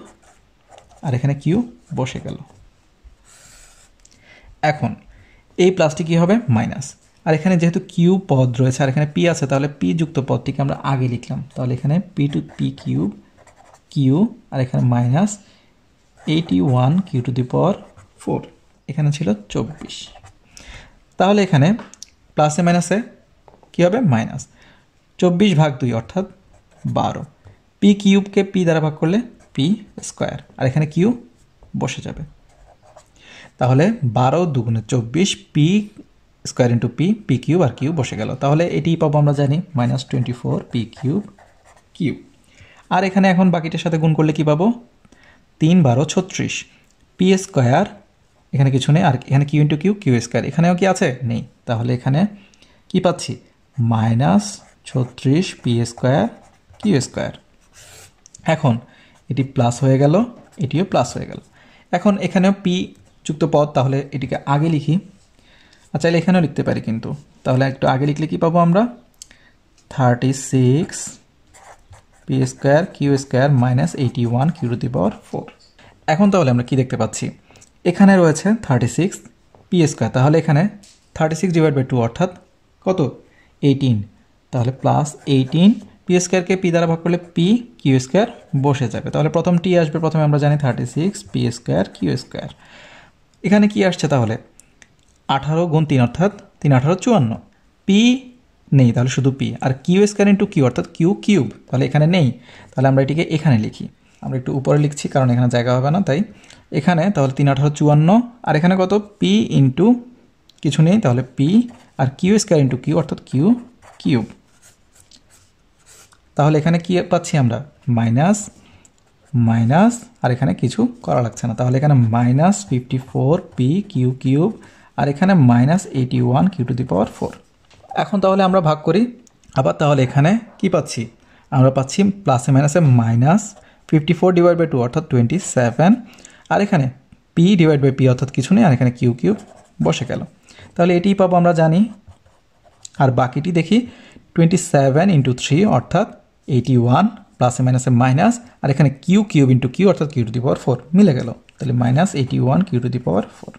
আর এখানে কিউ বসে গেল এখন এই প্লাসটি কী হবে মাইনাস আর এখানে যেহেতু কিউব পদ রয়েছে আর এখানে পি আছে তাহলে পি যুক্ত পদটিকে আমরা আগে লিখলাম তাহলে এখানে p two p cube q আর এখানে minus eighty one q to the power four এখানে ছিল চব্বিশ তাহলে এখানে প্লাসে মাইনাসে কী হবে মাইনাস চব্বিশ ভাগ দুই অর্থাৎ বারো পি কিউবকে পি দ্বারা ভাগ করলে পি স্কোয়ার আর এখানে কিউ বসে যাবে তাহলে বারো দুগুণে চব্বিশ p square into p p cube আর কিউ বসে গেল তাহলে এটি পাবো আমরা জানি minus twenty four p cube cube আর এখানে এখন বাকিটার সাথে গুণ করলে কী পাবো তিন বারো ছত্রিশ পি স্কোয়ার এখানে কিছু নেই আর এখানে q into q q square এখানেও কি আছে নেই তাহলে এখানে কি পাচ্ছি মাইনাস ছত্রিশ পি স্কোয়ার কিউ স্কোয়ার এখন এটি প্লাস হয়ে গেল এটিও প্লাস হয়ে গেল এখন এখানেও পি যুক্ত পদ তাহলে এটিকে আগে লিখি আর চাইলে এখানেও লিখতে পারি কিন্তু তাহলে একটু আগে লিখলে কি পাবো আমরা thirty six p square q square minus eighty one q to the power four এখন তাহলে আমরা কী দেখতে পাচ্ছি এখানে রয়েছে থার্টি সিক্স পি স্কোয়ার তাহলে এখানে thirty six divide by two অর্থাৎ কত এইটিন তাহলে প্লাস এইটিন পি স্কোয়ারকে পি দ্বারা ভাগ করলে পি কিউ স্কোয়ার বসে যাবে তাহলে প্রথম টি আসবে প্রথমে আমরা জানি thirty six p square q square এখানে কি আসছে তাহলে আঠারো গুণ তিন অর্থাৎ তিন আঠারো চুয়ান্ন পি নেই তাহলে শুধু পি আর কিউ স্কোয়ার ইন্টু কিউ অর্থাৎ কিউ কিউব তাহলে এখানে নেই তাহলে আমরা এটিকে এখানে লিখি আমরা একটু উপরে লিখছি কারণ এখানে জায়গা হবে না তাই এখানে তাহলে তিন আঠারো চুয়ান্ন আর এখানে কত পি ইন্টু কিছু নেই তাহলে পি আর কিউ স্কোয়ার ইন্টু কিউ অর্থাৎ কিউ কিউব তাহলে এখানে কি পাচ্ছি আমরা মাইনাস মাইনাস আর এখানে কিছু করা লাগছে না তাহলে এখানে minus fifty four p q cube আর এখানে minus eighty one q to the power four এখন তাহলে আমরা ভাগ করি আবার তাহলে এখানে কি পাচ্ছি আমরা পাচ্ছি প্লাসে মাইনাসে minus fifty four divide by two অর্থাৎ টোয়েন্টি সেভেন আর এখানে পি ডিভাইড বাই পি অর্থাৎ কিছু নেই আর এখানে কিউ কিউ বসে গেল তাহলে এটি পাবো আমরা জানি আর বাকিটি দেখি টোয়েন্টি সেভেন ইন্টু থ্রি অর্থাৎ এইটি ওয়ান প্লাসে মাইনাসে মাইনাস আর এখানে কিউ কিউব ইন্টু কিউ অর্থাৎ q to the power four মিলে গেল তাহলে minus eighty one q to the power four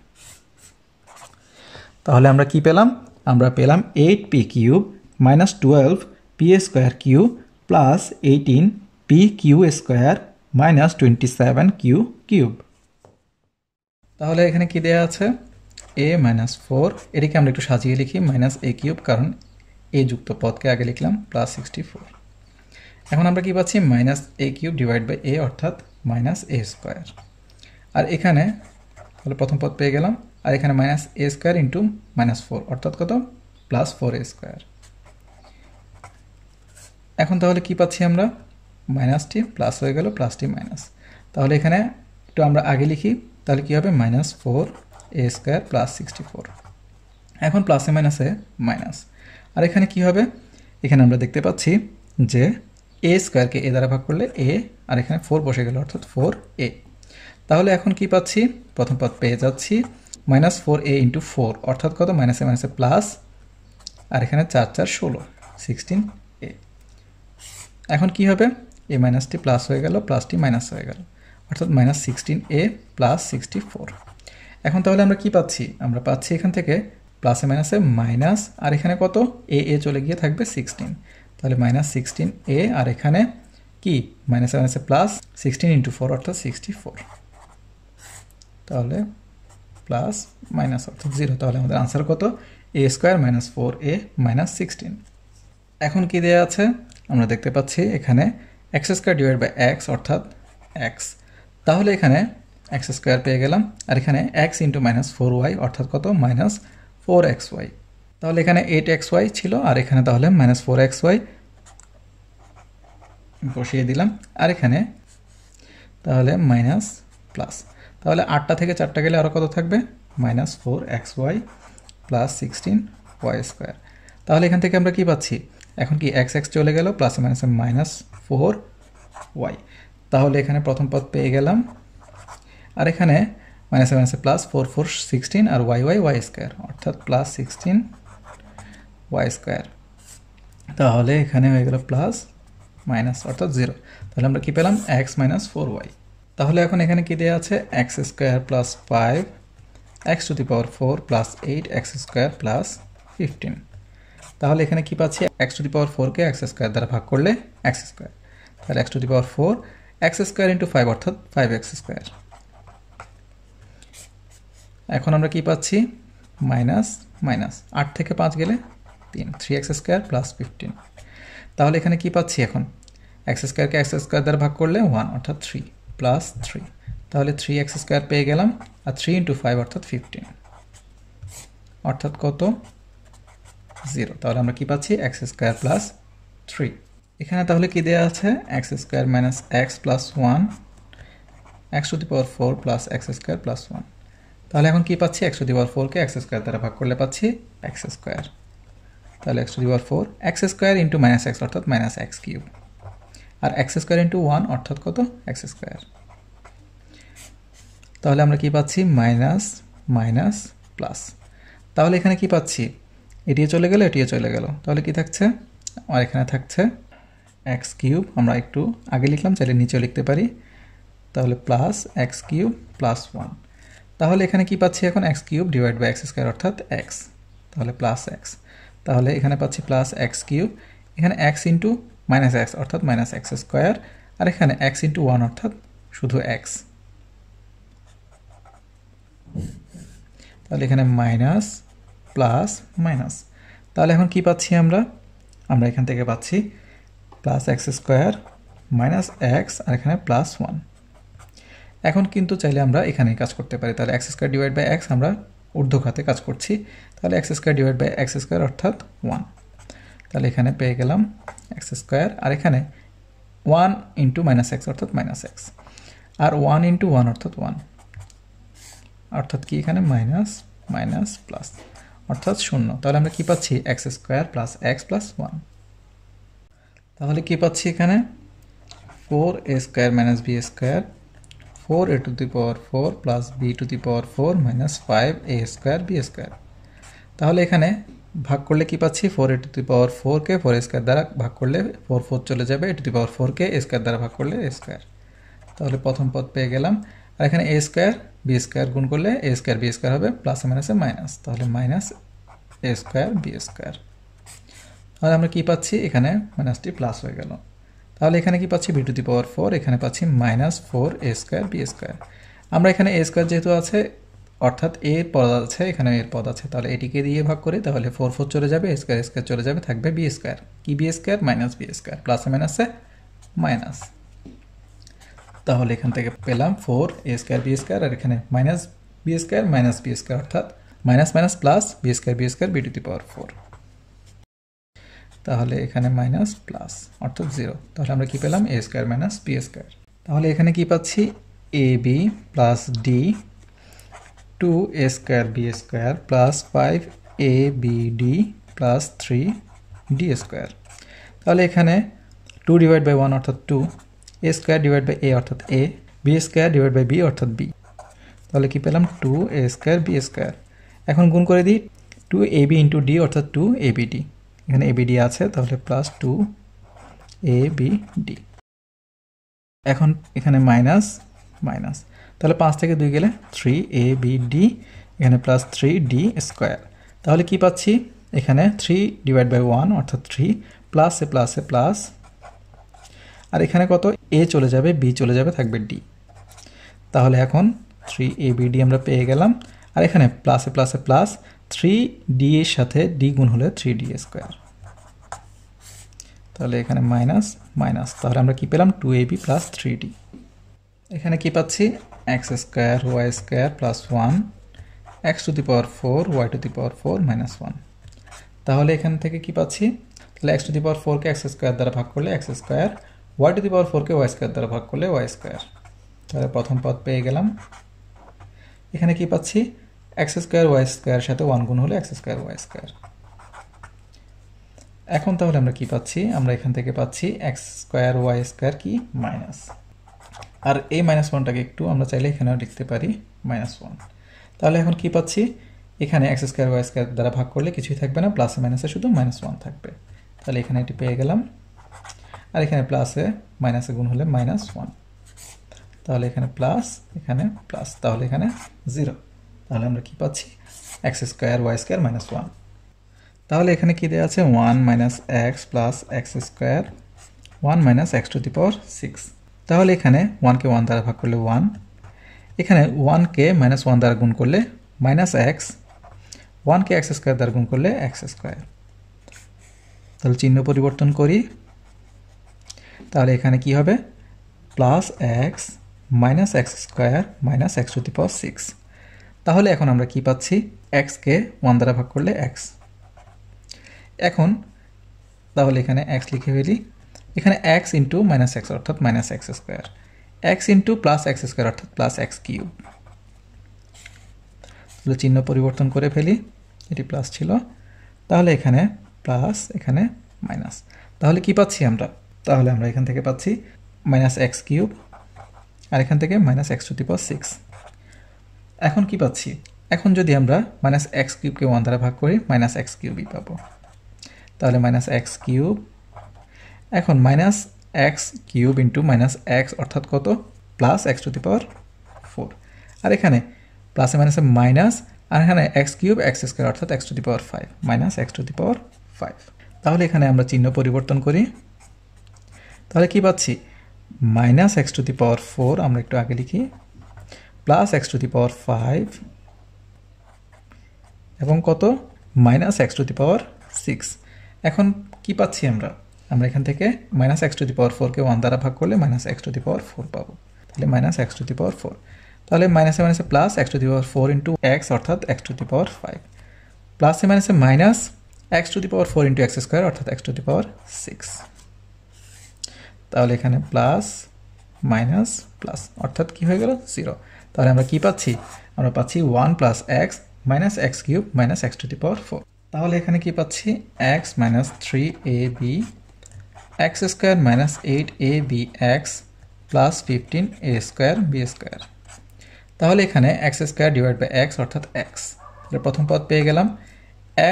তাহলে আমরা কি পেলাম আমরা পেলাম eight p cube minus twelve p square q plus eighteen p q square minus twenty seven q cube তাহলে এখানে কী দেওয়া আছে এ মাইনাস ফোর এটিকে আমরা একটু সাজিয়ে লিখি মাইনাস এ কিউব কারণ এ যুক্ত পদকে আগে লিখলাম প্লাস সিক্সটি ফোর এখন আমরা কি পাচ্ছি minus a cube divide by a অর্থাৎ মাইনাস এ স্কোয়ার আর এখানে তাহলে প্রথম পদ পেয়ে গেলাম আর এখানে minus a square into minus four অর্থাৎ কত প্লাস ফোর এ স্কোয়ার এখন তাহলে কি পাচ্ছি আমরা মাইনাস টি প্লাস হয়ে গেল প্লাস টি মাইনাস তাহলে এখানে একটু আমরা আগে লিখি তাহলে কি হবে minus four a square plus sixty four এখন প্লাসে মাইনাসে মাইনাস আর এখানে কি হবে এখানে আমরা দেখতে পাচ্ছি যে এ স্কোয়ারকে এ দ্বারা ভাগ করলে এ আর এখানে ফোর বসে গেল অর্থাৎ ফোর এ তাহলে এখন কি পাচ্ছি প্রথম পদ পেয়ে যাচ্ছি minus four a into four অর্থাৎ কত মাইনাসে মাইনাসে প্লাস আর এখানে চার চার ষোলো সিক্সটিন এ এখন কি হবে এ মাইনাসটি প্লাস হয়ে গেল প্লাসটি মাইনাস হয়ে গেল অর্থাৎ minus sixteen a plus sixty four এখন তাহলে আমরা কি পাচ্ছি আমরা পাচ্ছি এখান থেকে প্লাসে মাইনাসে মাইনাস আর এখানে কত এ এ চলে গিয়ে থাকবে সিক্সটিন তাহলে মাইনাস সিক্সটিন এ আর এখানে কি মাইনাসে মাইনাসে প্লাস সিক্সটিন ইন্টু ফোর অর্থাৎ সিক্সটি ফোর তাহলে প্লাস মাইনাস অর্থাৎ জিরো তাহলে আমাদের আনসার কত a square minus four a minus sixteen এখন কি দেওয়া আছে আমরা দেখতে পাচ্ছি এখানে x square divide by x অর্থাৎ এক্স তাহলে এখানে এক্স স্কোয়ার পেয়ে গেলাম আর এখানে x into minus four y অর্থাৎ কত মাইনাস ফোর এক্স ওয়াই তাহলে এখানে এইট এক্স ওয়াই ছিল আর এখানে তাহলে মাইনাস ফোর এক্স ওয়াই বসিয়ে দিলাম আর এখানে তাহলে মাইনাস প্লাস তাহলে 8 টা থেকে 4 টা গেলে আর কত থাকবে -4xy + 16y2 তাহলে এখান থেকে আমরা কি পাচ্ছি এখন কি x x চলে গেল প্লাসে মাইনাসে -4y তাহলে এখানে প্রথম পদ পেয়ে গেলাম আর এখানে -7 এর সাথে +4 4 16 আর y y y2 অর্থাৎ +16 y2 তাহলে এখানেও হয়ে গেল +- অর্থাৎ 0 তাহলে আমরা কি পেলাম x - 4y তাহলে এখন এখানে কী দেওয়া আছে x square plus five x to the power four plus eight x square plus fifteen তাহলে এখানে কি পাচ্ছি এক্স টু দি পাওয়ার ফোরকে এক্স স্কোয়ার দ্বারা ভাগ করলে এক্স স্কোয়ার তাহলে x to the power four x square into five অর্থাৎ ফাইভ এক্স স্কোয়ার এখন আমরা কী পাচ্ছি মাইনাস মাইনাস আট থেকে পাঁচ গেলে তিন three x square plus fifteen তাহলে এখানে কী পাচ্ছি এখন এক্স স্কোয়ারকে এক্স স্কোয়ার দ্বারা ভাগ করলে ওয়ান অর্থাৎ থ্রি প্লাস থ্রি তাহলে থ্রি এক্স স্কোয়ার পেয়ে গেলাম আর থ্রি ইন্টু ফাইভ অর্থাৎ ফিফটিন অর্থাৎ কত জিরো তাহলে আমরা কী পাচ্ছি এক্স স্কোয়ার প্লাস থ্রি এখানে তাহলে কি দেওয়া আছে x square minus x plus one x to the power four plus x square plus one তাহলে এখন কি পাচ্ছি এক্স টু দি পাওয়ার ফোরকে এক্স স্কোয়ার দ্বারা ভাগ করলে পাচ্ছি এক্স স্কোয়ার তাহলে x to the power four x square into minus x অর্থাৎ মাইনাস এক্স কিউব আর এক্স স্কোয়ার ইন্টু ওয়ান অর্থাৎ কত এক্স স্কোয়ার তাহলে আমরা কি পাচ্ছি মাইনাস মাইনাস প্লাস তাহলে এখানে কি পাচ্ছি এটিও চলে গেল এটিও চলে গেল তাহলে কি থাকছে আর এখানে থাকছে এক্স কিউব আমরা একটু আগে লিখলাম চাইলে নিচেও লিখতে পারি তাহলে plus x cube plus one তাহলে এখানে কি পাচ্ছি এখন x cube divide by x square অর্থাৎ এক্স তাহলে প্লাস এক্স তাহলে এখানে পাচ্ছি প্লাস এক্স কিউব এখানে এক্স ইন্টু মাইনাস এক্স অর্থাৎ মাইনাস এক্স স্কোয়ার আর এখানে এক্স ইন্টু ওয়ান অর্থাৎ শুধু এক্স তাহলে এখানে মাইনাস প্লাস মাইনাস তাহলে এখন কি পাচ্ছি আমরা আমরা এখান থেকে পাচ্ছি plus x square minus x আর এখানে প্লাস ওয়ান এখন কিন্তু চাইলে আমরা এখানে কাজ করতে পারি তাহলে x square divide by x আমরা ঊর্ধ্বঘাতে কাজ করছি তাহলে x square divide by x square অর্থাৎ ওয়ান তাহলে এখানে পেয়ে গেলাম এক্স স্কোয়ার আর এখানে ওয়ান ইন্টু মাইনাস এক্স অর্থাৎ মাইনাস এক্স আর ওয়ান ইন্টু ওয়ান অর্থাৎ ওয়ান অর্থাৎ কি এখানে মাইনাস মাইনাস প্লাস অর্থাৎ শূন্য তাহলে আমরা কি পাচ্ছি x square plus x plus one তাহলে কি পাচ্ছি এখানে four a square minus b square four a to the power four plus b to the power four minus five a square b square তাহলে এখানে ভাগ করলে কি পাচ্ছি four a to the power ফোরকে ফোর স্কোয়ার দ্বারা ভাগ করলে ফোর ফোর চলে যাবে এ টু দি পাওয়ার ফোরকে স্কোয়ার দ্বারা ভাগ করলে স্কোয়ার তাহলে প্রথম পদ পেয়ে গেলাম আর এখানে এ স্কোয়ার বি স্কোয়ার গুণ করলে এ স্কোয়ার বি স্কোয়ার হবে প্লাস মাইনাসে মাইনাস তাহলে minus a square b square তাহলে আমরা কী পাচ্ছি এখানে মাইনাসটি প্লাস হয়ে গেল তাহলে এখানে কি পাচ্ছি b to the power four এখানে পাচ্ছি minus four a square b square আমরা এখানে এ স্কোয়ার যেহেতু আছে অর্থাৎ এর পদ আছে এখানে এর পদ আছে তাহলে এটিকে দিয়ে ভাগ করি তাহলে ফোর ফোর চলে যাবে স্কোয়ার স্কোয়ার চলে যাবে থাকবে বি স্কোয়ার কি b square minus b square প্লাসে মাইনাসে মাইনাস তাহলে এখান থেকে পেলাম four a square b square আর এখানে minus b square minus b square অর্থাৎ minus minus plus b square b square b to the power four তাহলে এখানে মাইনাস প্লাস অর্থাৎ জিরো তাহলে আমরা কি পেলাম a square minus b square তাহলে এখানে কি পাচ্ছি a b plus d 2 a square b square plus 5 a b d plus 3 d square তাহলে এখানে 2 ডিভাইড বাই 1 অর্থাৎ 2 a square divide by a অর্থাৎ a b square divide by b অর্থাৎ b তাহলে কি পেলাম 2 a স্কয়ার b স্কয়ার এখন গুণ করে দিই 2 ab ইনটু d অর্থাৎ 2 abd এখানে abd আছে তাহলে প্লাস 2 abd এখন এখানে মাইনাস মাইনাস তাহলে পাঁচ থেকে দুই গেলে থ্রি এ বি ডি এখানে প্লাস থ্রি ডি স্কোয়ার তাহলে কি পাচ্ছি এখানে থ্রি ডিভাইড বাই ওয়ান অর্থাৎ থ্রি প্লাসে প্লাসে প্লাস আর এখানে কত এ চলে যাবে বি চলে যাবে থাকবে ডি তাহলে এখন থ্রি এ বি ডি আমরা পেয়ে গেলাম আর এখানে প্লাসে প্লাসে প্লাস থ্রি ডি এর সাথে ডি গুণ হলে থ্রি ডি স্কোয়ার তাহলে এখানে মাইনাস মাইনাস তাহলে আমরা কি পেলাম two a b plus three d এখানে কি পাচ্ছি x square y square plus 1 x to the power 4 y to the power 4 minus 1 তাহলে এখান থেকে কি পাচ্ছি তাহলে x to the power 4 K x square দ্বারা ভাগ করলে x square y to the power 4 K y square দ্বারা ভাগ করলে y square তাহলে প্রথম পদ পেয়ে গেলাম এখানে কি পাচ্ছি x square y square সাথে 1 গুণ হলে x square y square এখন তাহলে আমরা কি পাচ্ছি আমরা এখান থেকে পাচ্ছি x square y square কি মাইনাস আর এই মাইনাস ওয়ানটাকে একটু আমরা চাইলে এখানেও লিখতে পারি মাইনাস ওয়ান তাহলে এখন কি পাচ্ছি এখানে এক্স স্কোয়ার ওয়াই স্কোয়ার দ্বারা ভাগ করলে কিছুই থাকবে না প্লাসে মাইনাসে শুধু মাইনাস ওয়ান থাকবে তাহলে এখানে এটি পেয়ে গেলাম আর এখানে প্লাসে মাইনাসে গুণ হলে মাইনাস ওয়ান তাহলে এখানে প্লাস এখানে প্লাস তাহলে এখানে জিরো তাহলে আমরা কি পাচ্ছি x square y square minus one তাহলে এখানে কী দেওয়া আছে one minus x plus x square one minus x to the power six তাহলে এখানে ওয়ানকে ওয়ান দ্বারা ভাগ করলে ওয়ান এখানে ওয়ানকে মাইনাস ওয়ান দ্বারা গুণ করলে মাইনাস এক্স ওয়ানকে এক্স স্কোয়ার দ্বারা গুণ করলে এক্স স্কোয়ার তাহলে চিহ্ন পরিবর্তন করি তাহলে এখানে কি হবে plus x minus x square minus x to the power six তাহলে এখন আমরা কি পাচ্ছি এক্সকে ওয়ান দ্বারা ভাগ করলে এক্স এখন তাহলে এখানে এক্স লিখে ফেলি এখানে এক্স ইন্টু মাইনাস এক্স অর্থাৎ minus x square x into plus x square অর্থাৎ প্লাস এক্স কিউব তাহলে চিহ্ন পরিবর্তন করে ফেলি এটি প্লাস ছিল তাহলে এখানে প্লাস এখানে মাইনাস তাহলে কি পাচ্ছি আমরা তাহলে আমরা এখান থেকে পাচ্ছি মাইনাস এক্স কিউব আর এখান থেকে minus x to power six এখন কি পাচ্ছি এখন যদি আমরা মাইনাস এক্স কিউবকে ওয়ান দ্বারা ভাগ করি মাইনাস এক্স কিউবই পাবো তাহলে মাইনাস এক্স কিউব এখন minus x cube into minus x অর্থাৎ কত plus x to the power four আর এখানে প্লাসে মাইনাসে মাইনাস আর এখানে এক্স কিউব এক্স স্কোয়ার অর্থাৎ x to the power five minus x to the power five তাহলে এখানে আমরা চিহ্ন পরিবর্তন করি তাহলে কি পাচ্ছি minus x to the power four আমরা একটু আগে লিখি plus x to the power five এবং কত minus x to the power six এখন কি পাচ্ছি আমরা আমরা এখান থেকে minus x to the power ফোরকে ওয়ান দ্বারা ভাগ করলে minus x to the power four পাবো তাহলে minus x to the power four তাহলে মাইনাসে মাইনাসে plus x to the power four into x অর্থাৎ x to the power five প্লাসে মাইনাসে minus x to the power four into x square অর্থাৎ x to the power six তাহলে এখানে plus minus plus অর্থাৎ কী হয়ে গেল জিরো তাহলে আমরা কী পাচ্ছি আমরা পাচ্ছি one plus x minus x cube minus x to the power four তাহলে এখানে কি পাচ্ছি x minus three a b x square minus 8abx plus fifteen a square b square তাহলে এখানে x square divide by x অর্থাৎ x তাহলে প্রথম পদ পেয়ে গেলাম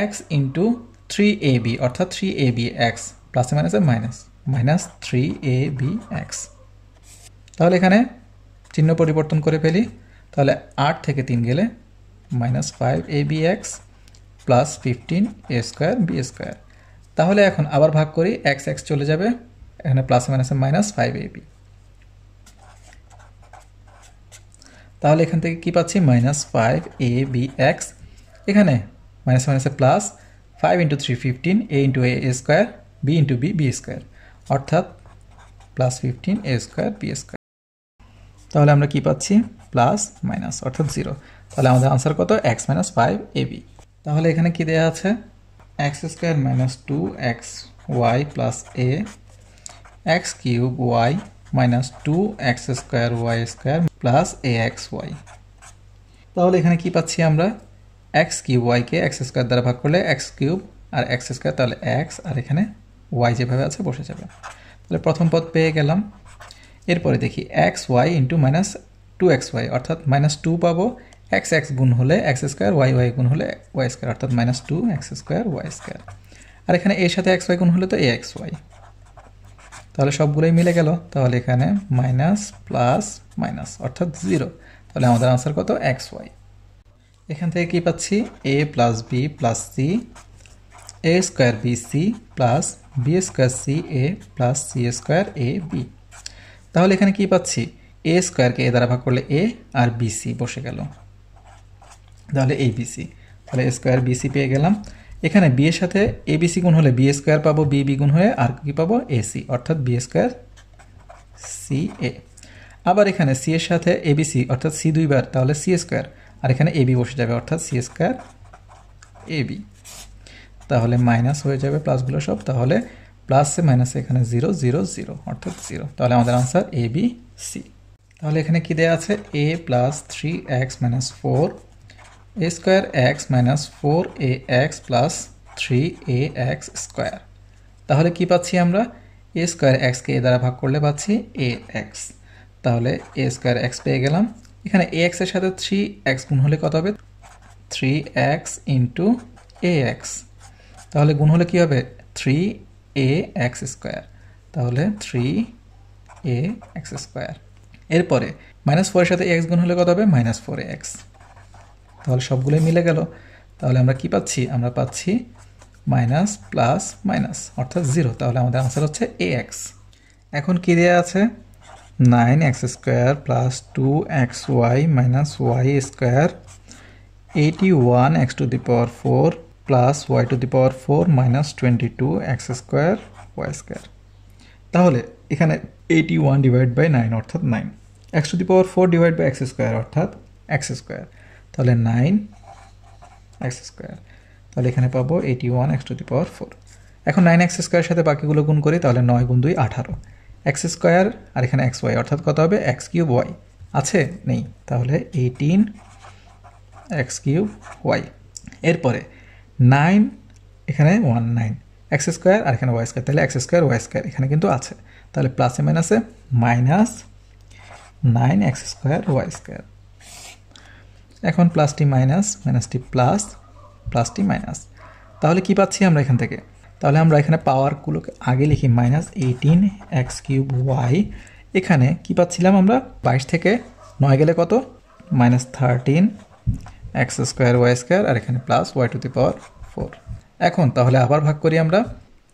x into three a b অর্থাৎ থ্রি এ বি এক্স প্লাসে মাইনাসে minus minus three a b x তাহলে এখানে চিহ্ন পরিবর্তন করে ফেলি তাহলে আট থেকে তিন গেলে minus five a b x plus fifteen a square b square তাহলে এখন আবার ভাগ করি এক্স এক্স চলে যাবে এখানে প্লাস মাইনাসে মাইনাস ফাইভ এবি তাহলে এখান থেকে কি পাচ্ছি minus five a b x এখানে মাইনাস মাইনাসে plus five into three fifteen a into a square b into b b square অর্থাৎ plus fifteen a square b square তাহলে আমরা কি পাচ্ছি প্লাস মাইনাস অর্থাৎ জিরো তাহলে আমাদের আনসার কত এক্স মাইনাস ফাইভ এবি তাহলে এখানে কি দেওয়া আছে x square minus 2xy plus a x cube y minus 2x square y square plus axy তাহলে এখানে কি পাচ্ছি আমরা x কিউব y কে x স্কয়ার দ্বারা ভাগ করলে x কিউব আর x স্কয়ার তাহলে x আর এখানে y যেভাবে আছে বসে যাবে তাহলে প্রথম পদ পেয়ে গেলাম এরপরে দেখি x y into minus two x y অর্থাৎ মাইনাস টু পাবো এক্স এক্স গুণ হলে এক্স স্কোয়ার ওয়াই ওয়াই গুণ হলে ওয়াই স্কোয়ার অর্থাৎ minus two x square y square আর এখানে এর সাথে এক্স ওয়াই গুণ হলে তো এ এক্স ওয়াই তাহলে সবগুলোই মিলে গেল তাহলে এখানে মাইনাস প্লাস মাইনাস অর্থাৎ জিরো তাহলে আমাদের আনসার কত এক্স ওয়াই এখান থেকে কি পাচ্ছি a plus b plus c a square b c plus b square c a plus c square a b তাহলে এখানে কি পাচ্ছি এ স্কোয়ারকে এ দ্বারা ভাগ করলে এ আর বি সি বসে গেল তাহলে এই বিসি তাহলে স্কোয়ার বিসি পেয়ে গেলাম এখানে বি এর সাথে এ বিসি গুণ হলে বি স্কোয়ার পাবো বি বি গুণ হয়ে আর কি পাবো এসি অর্থাৎ বি স্কোয়ার সি এ আবার এখানে সি এর সাথে এ সি অর্থাৎ সি দুইবার তাহলে সি স্কোয়ার আর এখানে এ বি বসে যাবে অর্থাৎ সি স্কোয়ার এ বি তাহলে মাইনাস হয়ে যাবে প্লাসগুলো সব তাহলে প্লাসে মাইনাসে এখানে জিরো জিরো জিরো অর্থাৎ জিরো তাহলে আমাদের আনসার এ বি সি তাহলে এখানে কী দেওয়া আছে a plus three x minus four a square x minus 4ax plus 3ax square তাহলে কি পাচ্ছি আমরা a স্কয়ার x কে এ দ্বারা ভাগ করলে পাচ্ছি ax তাহলে a স্কয়ার x পেয়ে গেলাম এখানে ax এর সাথে 3x গুণ হলে কত হবে 3x ইনটু ax তাহলে গুণ হলে কি হবে 3ax স্কয়ার তাহলে 3ax স্কয়ার এরপরে মাইনাস ফোরের সাথে এক্স গুণ হলে কত হবে মাইনাস ফোর এক্স তাহলে সবগুলোই মিলে গেল তাহলে আমরা কি পাচ্ছি আমরা পাচ্ছি মাইনাস প্লাস মাইনাস অর্থাৎ জিরো তাহলে আমাদের আনসার হচ্ছে এ এক্স এখন কী দেওয়া আছে nine x square plus two x y minus y square eighty one x to the power four plus y to the power four minus twenty two x square y square তাহলে এখানে eighty one divide by nine অর্থাৎ nine x to the power four divide by x square অর্থাৎ x square তাহলে nine x square তাহলে এখানে পাবো eighty one x to the power four এখন nine x স্কোয়ারের সাথে বাকিগুলো গুণ করি তাহলে নয় গুণ দুই আঠারো এক্স স্কোয়ার আর এখানে এক্স ওয়াই অর্থাৎ কত হবে এক্স কিউব ওয়াই আছে নেই তাহলে এইটিন এক্স কিউব ওয়াই এরপরে নাইন এখানে ওয়ান নাইন এক্স স্কোয়ার আর এখানে ওয়াই স্কোয়ার তাহলে এক্স স্কোয়ার ওয়াই স্কোয়ার এখানে কিন্তু আছে তাহলে প্লাসে মাইনাসে minus nine x square y square এখন প্লাসটি মাইনাস মাইনাসটি প্লাস প্লাসটি মাইনাস তাহলে কি পাচ্ছি আমরা এখান থেকে তাহলে আমরা এখানে পাওয়ারগুলোকে আগে লিখি minus eighteen x cube y এখানে কি পাচ্ছিলাম আমরা বাইশ থেকে নয় গেলে কত minus thirteen x square y square আর এখানে plus y to the power four এখন তাহলে আবার ভাগ করি আমরা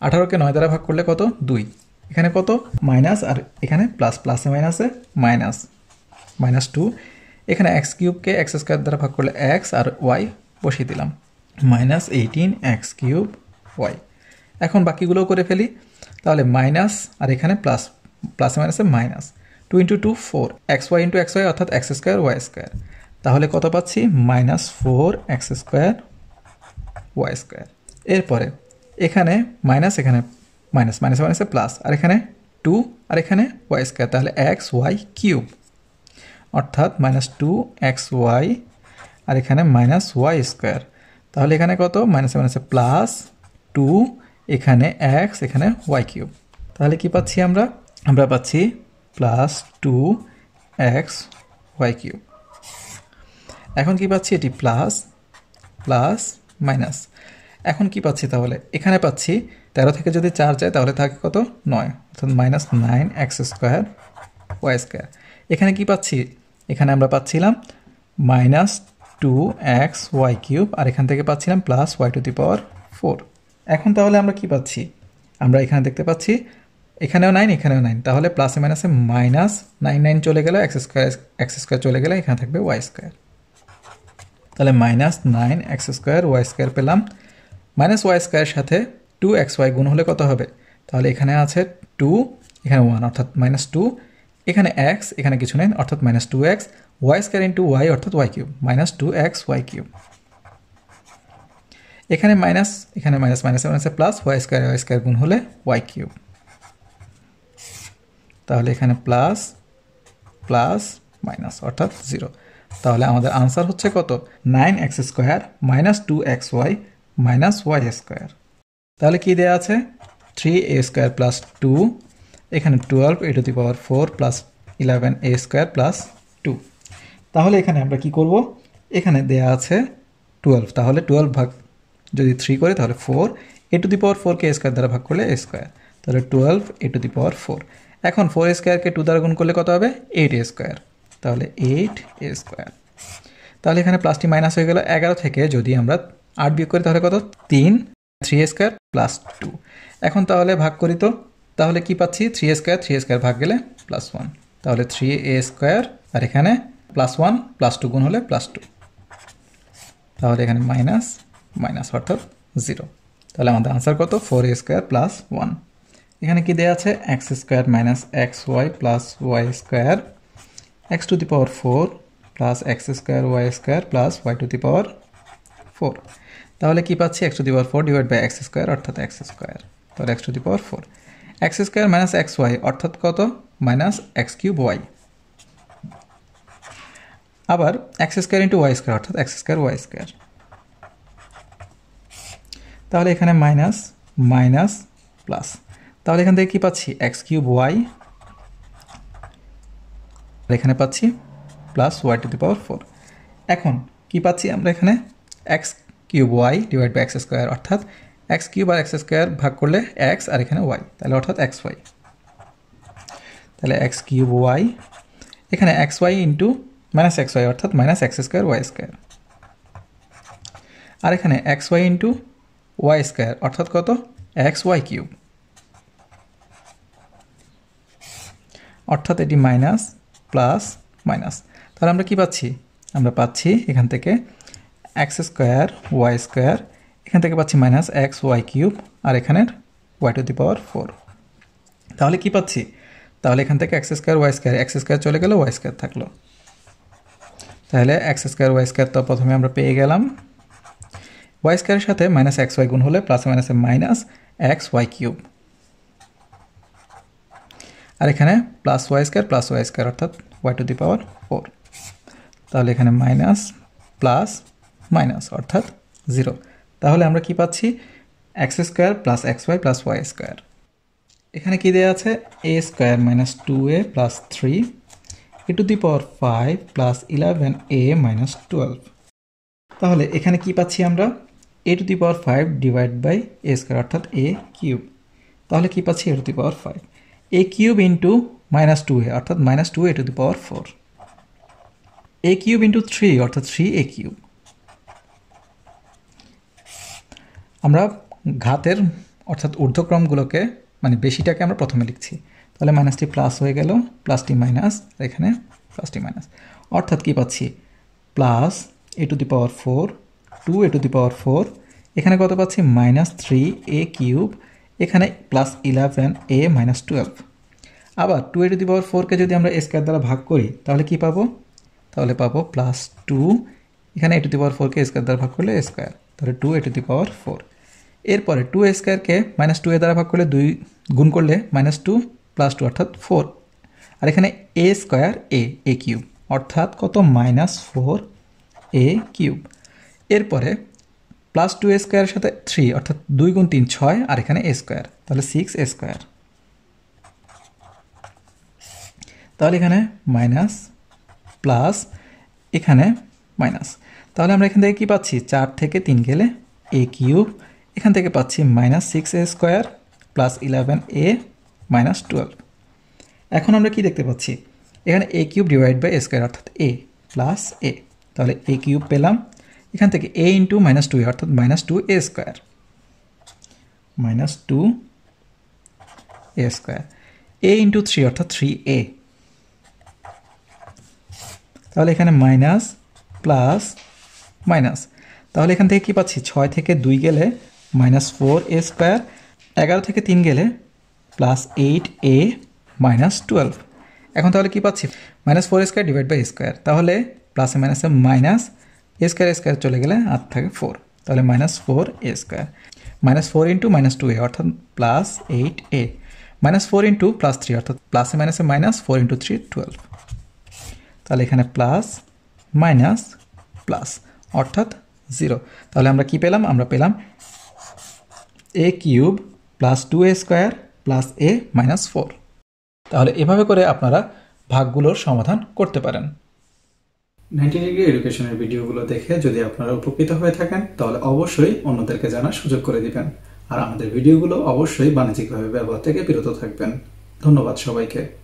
আঠারোকে নয় দ্বারা ভাগ করলে কত দুই এখানে কত মাইনাস আর এখানে প্লাস প্লাসে মাইনাসে মাইনাস মাইনাস টু এখানে এক্স কিউবকে এক্স স্কোয়ার দ্বারা ভাগ করলে এক্স আর ওয়াই বসিয়ে দিলাম minus eighteen x cube y এখন বাকিগুলোও করে ফেলি তাহলে মাইনাস আর এখানে প্লাস প্লাসে মাইনাসে minus two into two four x y into x y অর্থাৎ এক্স স্কোয়ার ওয়াই স্কোয়ার তাহলে কত পাচ্ছি minus four x square y square এরপরে এখানে মাইনাস এখানে মাইনাস মাইনাস মাইনাসে প্লাস আর এখানে টু আর এখানে ওয়াই স্কোয়ার তাহলে এক্স ওয়াই কিউব অর্থাৎ মাইনাস টু এক্স ওয়াই আর এখানে মাইনাস ওয়াই স্কোয়ার তাহলে এখানে কত মাইনাসে মাইনাসে প্লাস টু এখানে এক্স এখানে ওয়াই কিউব তাহলে কি পাচ্ছি আমরা আমরা পাচ্ছি plus two x y cube এখন কি পাচ্ছি এটি প্লাস প্লাস মাইনাস এখন কি পাচ্ছি তাহলে এখানে পাচ্ছি তেরো থেকে যদি চার যায় তাহলে থাকে কত নয় অর্থাৎ minus nine x square y square এখানে কি পাচ্ছি এখানে আমরা পাচ্ছিলাম minus two x y cube আর এখান থেকে পাচ্ছিলাম plus y to the power four এখন তাহলে আমরা কি পাচ্ছি আমরা এখানে দেখতে পাচ্ছি এখানেও নাইন এখানেও নাইন তাহলে প্লাসে মাইনাসে মাইনাস নাইন নাইন চলে গেলে এক্স স্কোয়ার এক্স স্কোয়ার চলে গেলে এখানে থাকবে ওয়াই স্কোয়ার তাহলে minus nine x square y square পেলাম মাইনাস ওয়াই স্কোয়ারের সাথে টু এক্স ওয়াই গুণ হলে কত হবে তাহলে এখানে আছে টু এখানে ওয়ান অর্থাৎ মাইনাস টু এখানে এক্স এখানে কিছু নেই অর্থাৎ minus two x y square into y অর্থাৎ y cube minus two x y cube এখানে মাইনাস এখানে মাইনাস মাইনাস মাইনাসে plus y square y square গুণ হলে ওয়াই কিউব তাহলে এখানে প্লাস প্লাস মাইনাস অর্থাৎ জিরো তাহলে আমাদের আনসার হচ্ছে কত nine x square minus two x y minus y square তাহলে কী দেওয়া আছে three a square plus two এখানে twelve a to the power four plus eleven a square plus two তাহলে এখানে আমরা কি করব এখানে দেয়া আছে টুয়েলভ তাহলে টুয়েলভ ভাগ যদি থ্রি করে তাহলে four a to the power ফোরকে এ স্কোয়ার দ্বারা ভাগ করলে এ স্কোয়ার তাহলে twelve a to the power four এখন ফোর স্কোয়ারকে টু দ্বারা গুণ করলে কত হবে এইট এ স্কোয়ার তাহলে এইট এ স্কোয়ার তাহলে এখানে প্লাসটি মাইনাস হয়ে গেল এগারো থেকে যদি আমরা আট বিয়োগ করি তাহলে কত তিন থ্রি স্কোয়ার প্লাস টু এখন তাহলে ভাগ করি তো তাহলে কি পাচ্ছি three a square three a square ভাগ গেলে প্লাস ওয়ান তাহলে থ্রি এ স্কোয়ার আর এখানে প্লাস ওয়ান প্লাস টু গুণ হলে প্লাস টু তাহলে এখানে মাইনাস মাইনাস অর্থাৎ জিরো তাহলে আমাদের আনসার কত four a square plus one এখানে কি দেওয়া আছে x square minus x y plus y square x to the power four plus x square y square plus y to the power four তাহলে কি পাচ্ছি x to the power four divide by x square অর্থাৎ x square তাহলে x to the power four x square minus x y অর্থাৎ কত minus x cube y আবার x square into y square অর্থাৎ x square y square তাহলে এখানে minus minus plus তাহলে এখান থেকে কী পাচ্ছি এক্স কিউব ওয়াই এখানে পাচ্ছি plus y to the power four এখন কি পাচ্ছি আমরা এখানে x cube y divide by x square অর্থাৎ এক্স কিউব আর এক্স স্কোয়ার ভাগ করলে এক্স আর এখানে ওয়াই তাহলে অর্থাৎ এক্স ওয়াই তাহলে এক্স কিউব ওয়াই এখানে x y into minus x y অর্থাৎ minus x square y square আর এখানে x y into y square অর্থাৎ কত এক্স ওয়াই কিউব অর্থাৎ এটি মাইনাস প্লাস মাইনাস তাহলে আমরা কি পাচ্ছি আমরা পাচ্ছি এখান থেকে এক্স স্কোয়ার ওয়াই স্কোয়ার এখান থেকে পাচ্ছি মাইনাস এক্স ওয়াই কিউব আর এখানের y to the power four তাহলে কি পাচ্ছি তাহলে এখান থেকে x square y square x square চলে গেলে ওয়াই স্কোয়ার থাকলো তাহলে এক্স স্কোয়ার ওয়াই স্কোয়ার তো প্রথমে আমরা পেয়ে গেলাম ওয়াই স্কোয়ারের সাথে মাইনাস এক্স ওয়াই গুণ হলে প্লাস মাইনাসে মাইনাস এক্স ওয়াই কিউব আর এখানে plus y square plus y square অর্থাৎ Y to the power four তাহলে এখানে মাইনাস প্লাস মাইনাস অর্থাৎ জিরো তাহলে আমরা কি পাচ্ছি x square plus x y plus y square এখানে কী দেওয়া আছে a square minus two a plus three a to the power five plus eleven a minus twelve তাহলে এখানে কি পাচ্ছি আমরা a to the power five divide by a square অর্থাৎ এ কিউব তাহলে কি পাচ্ছি a to the power five a cube into minus two a অর্থাৎ minus two a to the power four a cube into three অর্থাৎ three a cube আমরা ঘাতের অর্থাৎ ঊর্ধ্বক্রমগুলোকে মানে বেশিটাকে আমরা প্রথমে লিখছি তাহলে মাইনাসটি প্লাস হয়ে গেল প্লাসটি মাইনাস এখানে প্লাসটি মাইনাস অর্থাৎ কি পাচ্ছি plus a to the power four two a to the power four এখানে কত পাচ্ছি মাইনাস থ্রি এ কিউব এখানে plus eleven a minus twelve আবার two a to the power ফোরকে যদি আমরা স্কোয়ার দ্বারা ভাগ করি তাহলে কি পাবো তাহলে পাবো প্লাস টু এখানে এ টু দি পাওয়ার ফোরকে স্কোয়ার দ্বারা ভাগ করলে স্কোয়ার তাহলে two a to the power four এরপরে টু এ স্কোয়ারকে মাইনাস টু এ দ্বারা ভাগ করলে দুই গুণ করলে মাইনাস টু প্লাস টু অর্থাৎ ফোর আর এখানে a square a a cube অর্থাৎ কত মাইনাস ফোর এ কিউব এরপরে প্লাস টু এ স্কোয়ারের সাথে থ্রি অর্থাৎ দুই গুণ তিন ছয় আর এখানে এ স্কোয়ার তাহলে সিক্স এ স্কোয়ার তাহলে এখানে মাইনাস প্লাস এখানে মাইনাস তাহলে আমরা এখান থেকে কী পাচ্ছি চার থেকে তিন গেলে এ কিউব এখান থেকে পাচ্ছি minus six a square plus eleven a minus twelve এখন আমরা কি দেখতে পাচ্ছি এখানে a cube divide by a square অর্থাৎ এ প্লাস এ তাহলে এ কিউব পেলাম এখান থেকে এ ইন্টু মাইনাস টু অর্থাৎ minus two a square minus two a square a into three অর্থাৎ থ্রি এ তাহলে এখানে মাইনাস প্লাস মাইনাস তাহলে এখান থেকে কি পাচ্ছি ছয় থেকে দুই গেলে মাইনাস ফোর এ স্কোয়ার এগারো থেকে তিন গেলে plus eight a minus twelve এখন তাহলে কি পাচ্ছি minus four square divide by square তাহলে প্লাসে মাইনাসে মাইনাস এ স্কোয়ার স্কোয়ার চলে গেলে আট থাকে ফোর তাহলে minus four a square minus four into minus two a অর্থাৎ plus eight a minus four into plus three অর্থাৎ প্লাসে মাইনাসে minus four into three twelve তাহলে এখানে প্লাস মাইনাস প্লাস অর্থাৎ জিরো তাহলে আমরা কি পেলাম আমরা পেলাম a cube plus two a square plus a minus four তাহলে এভাবে করে আপনারা ভাগগুলোর সমাধান করতে পারেন নাইনটি ডিগ্রি এডুকেশনের ভিডিওগুলো দেখে যদি আপনারা উপকৃত হয়ে থাকেন তাহলে অবশ্যই অন্যদেরকে জানার সুযোগ করে দিবেন আর আমাদের ভিডিওগুলো অবশ্যই বাণিজ্যিকভাবে ব্যবহার থেকে বিরত থাকবেন ধন্যবাদ সবাইকে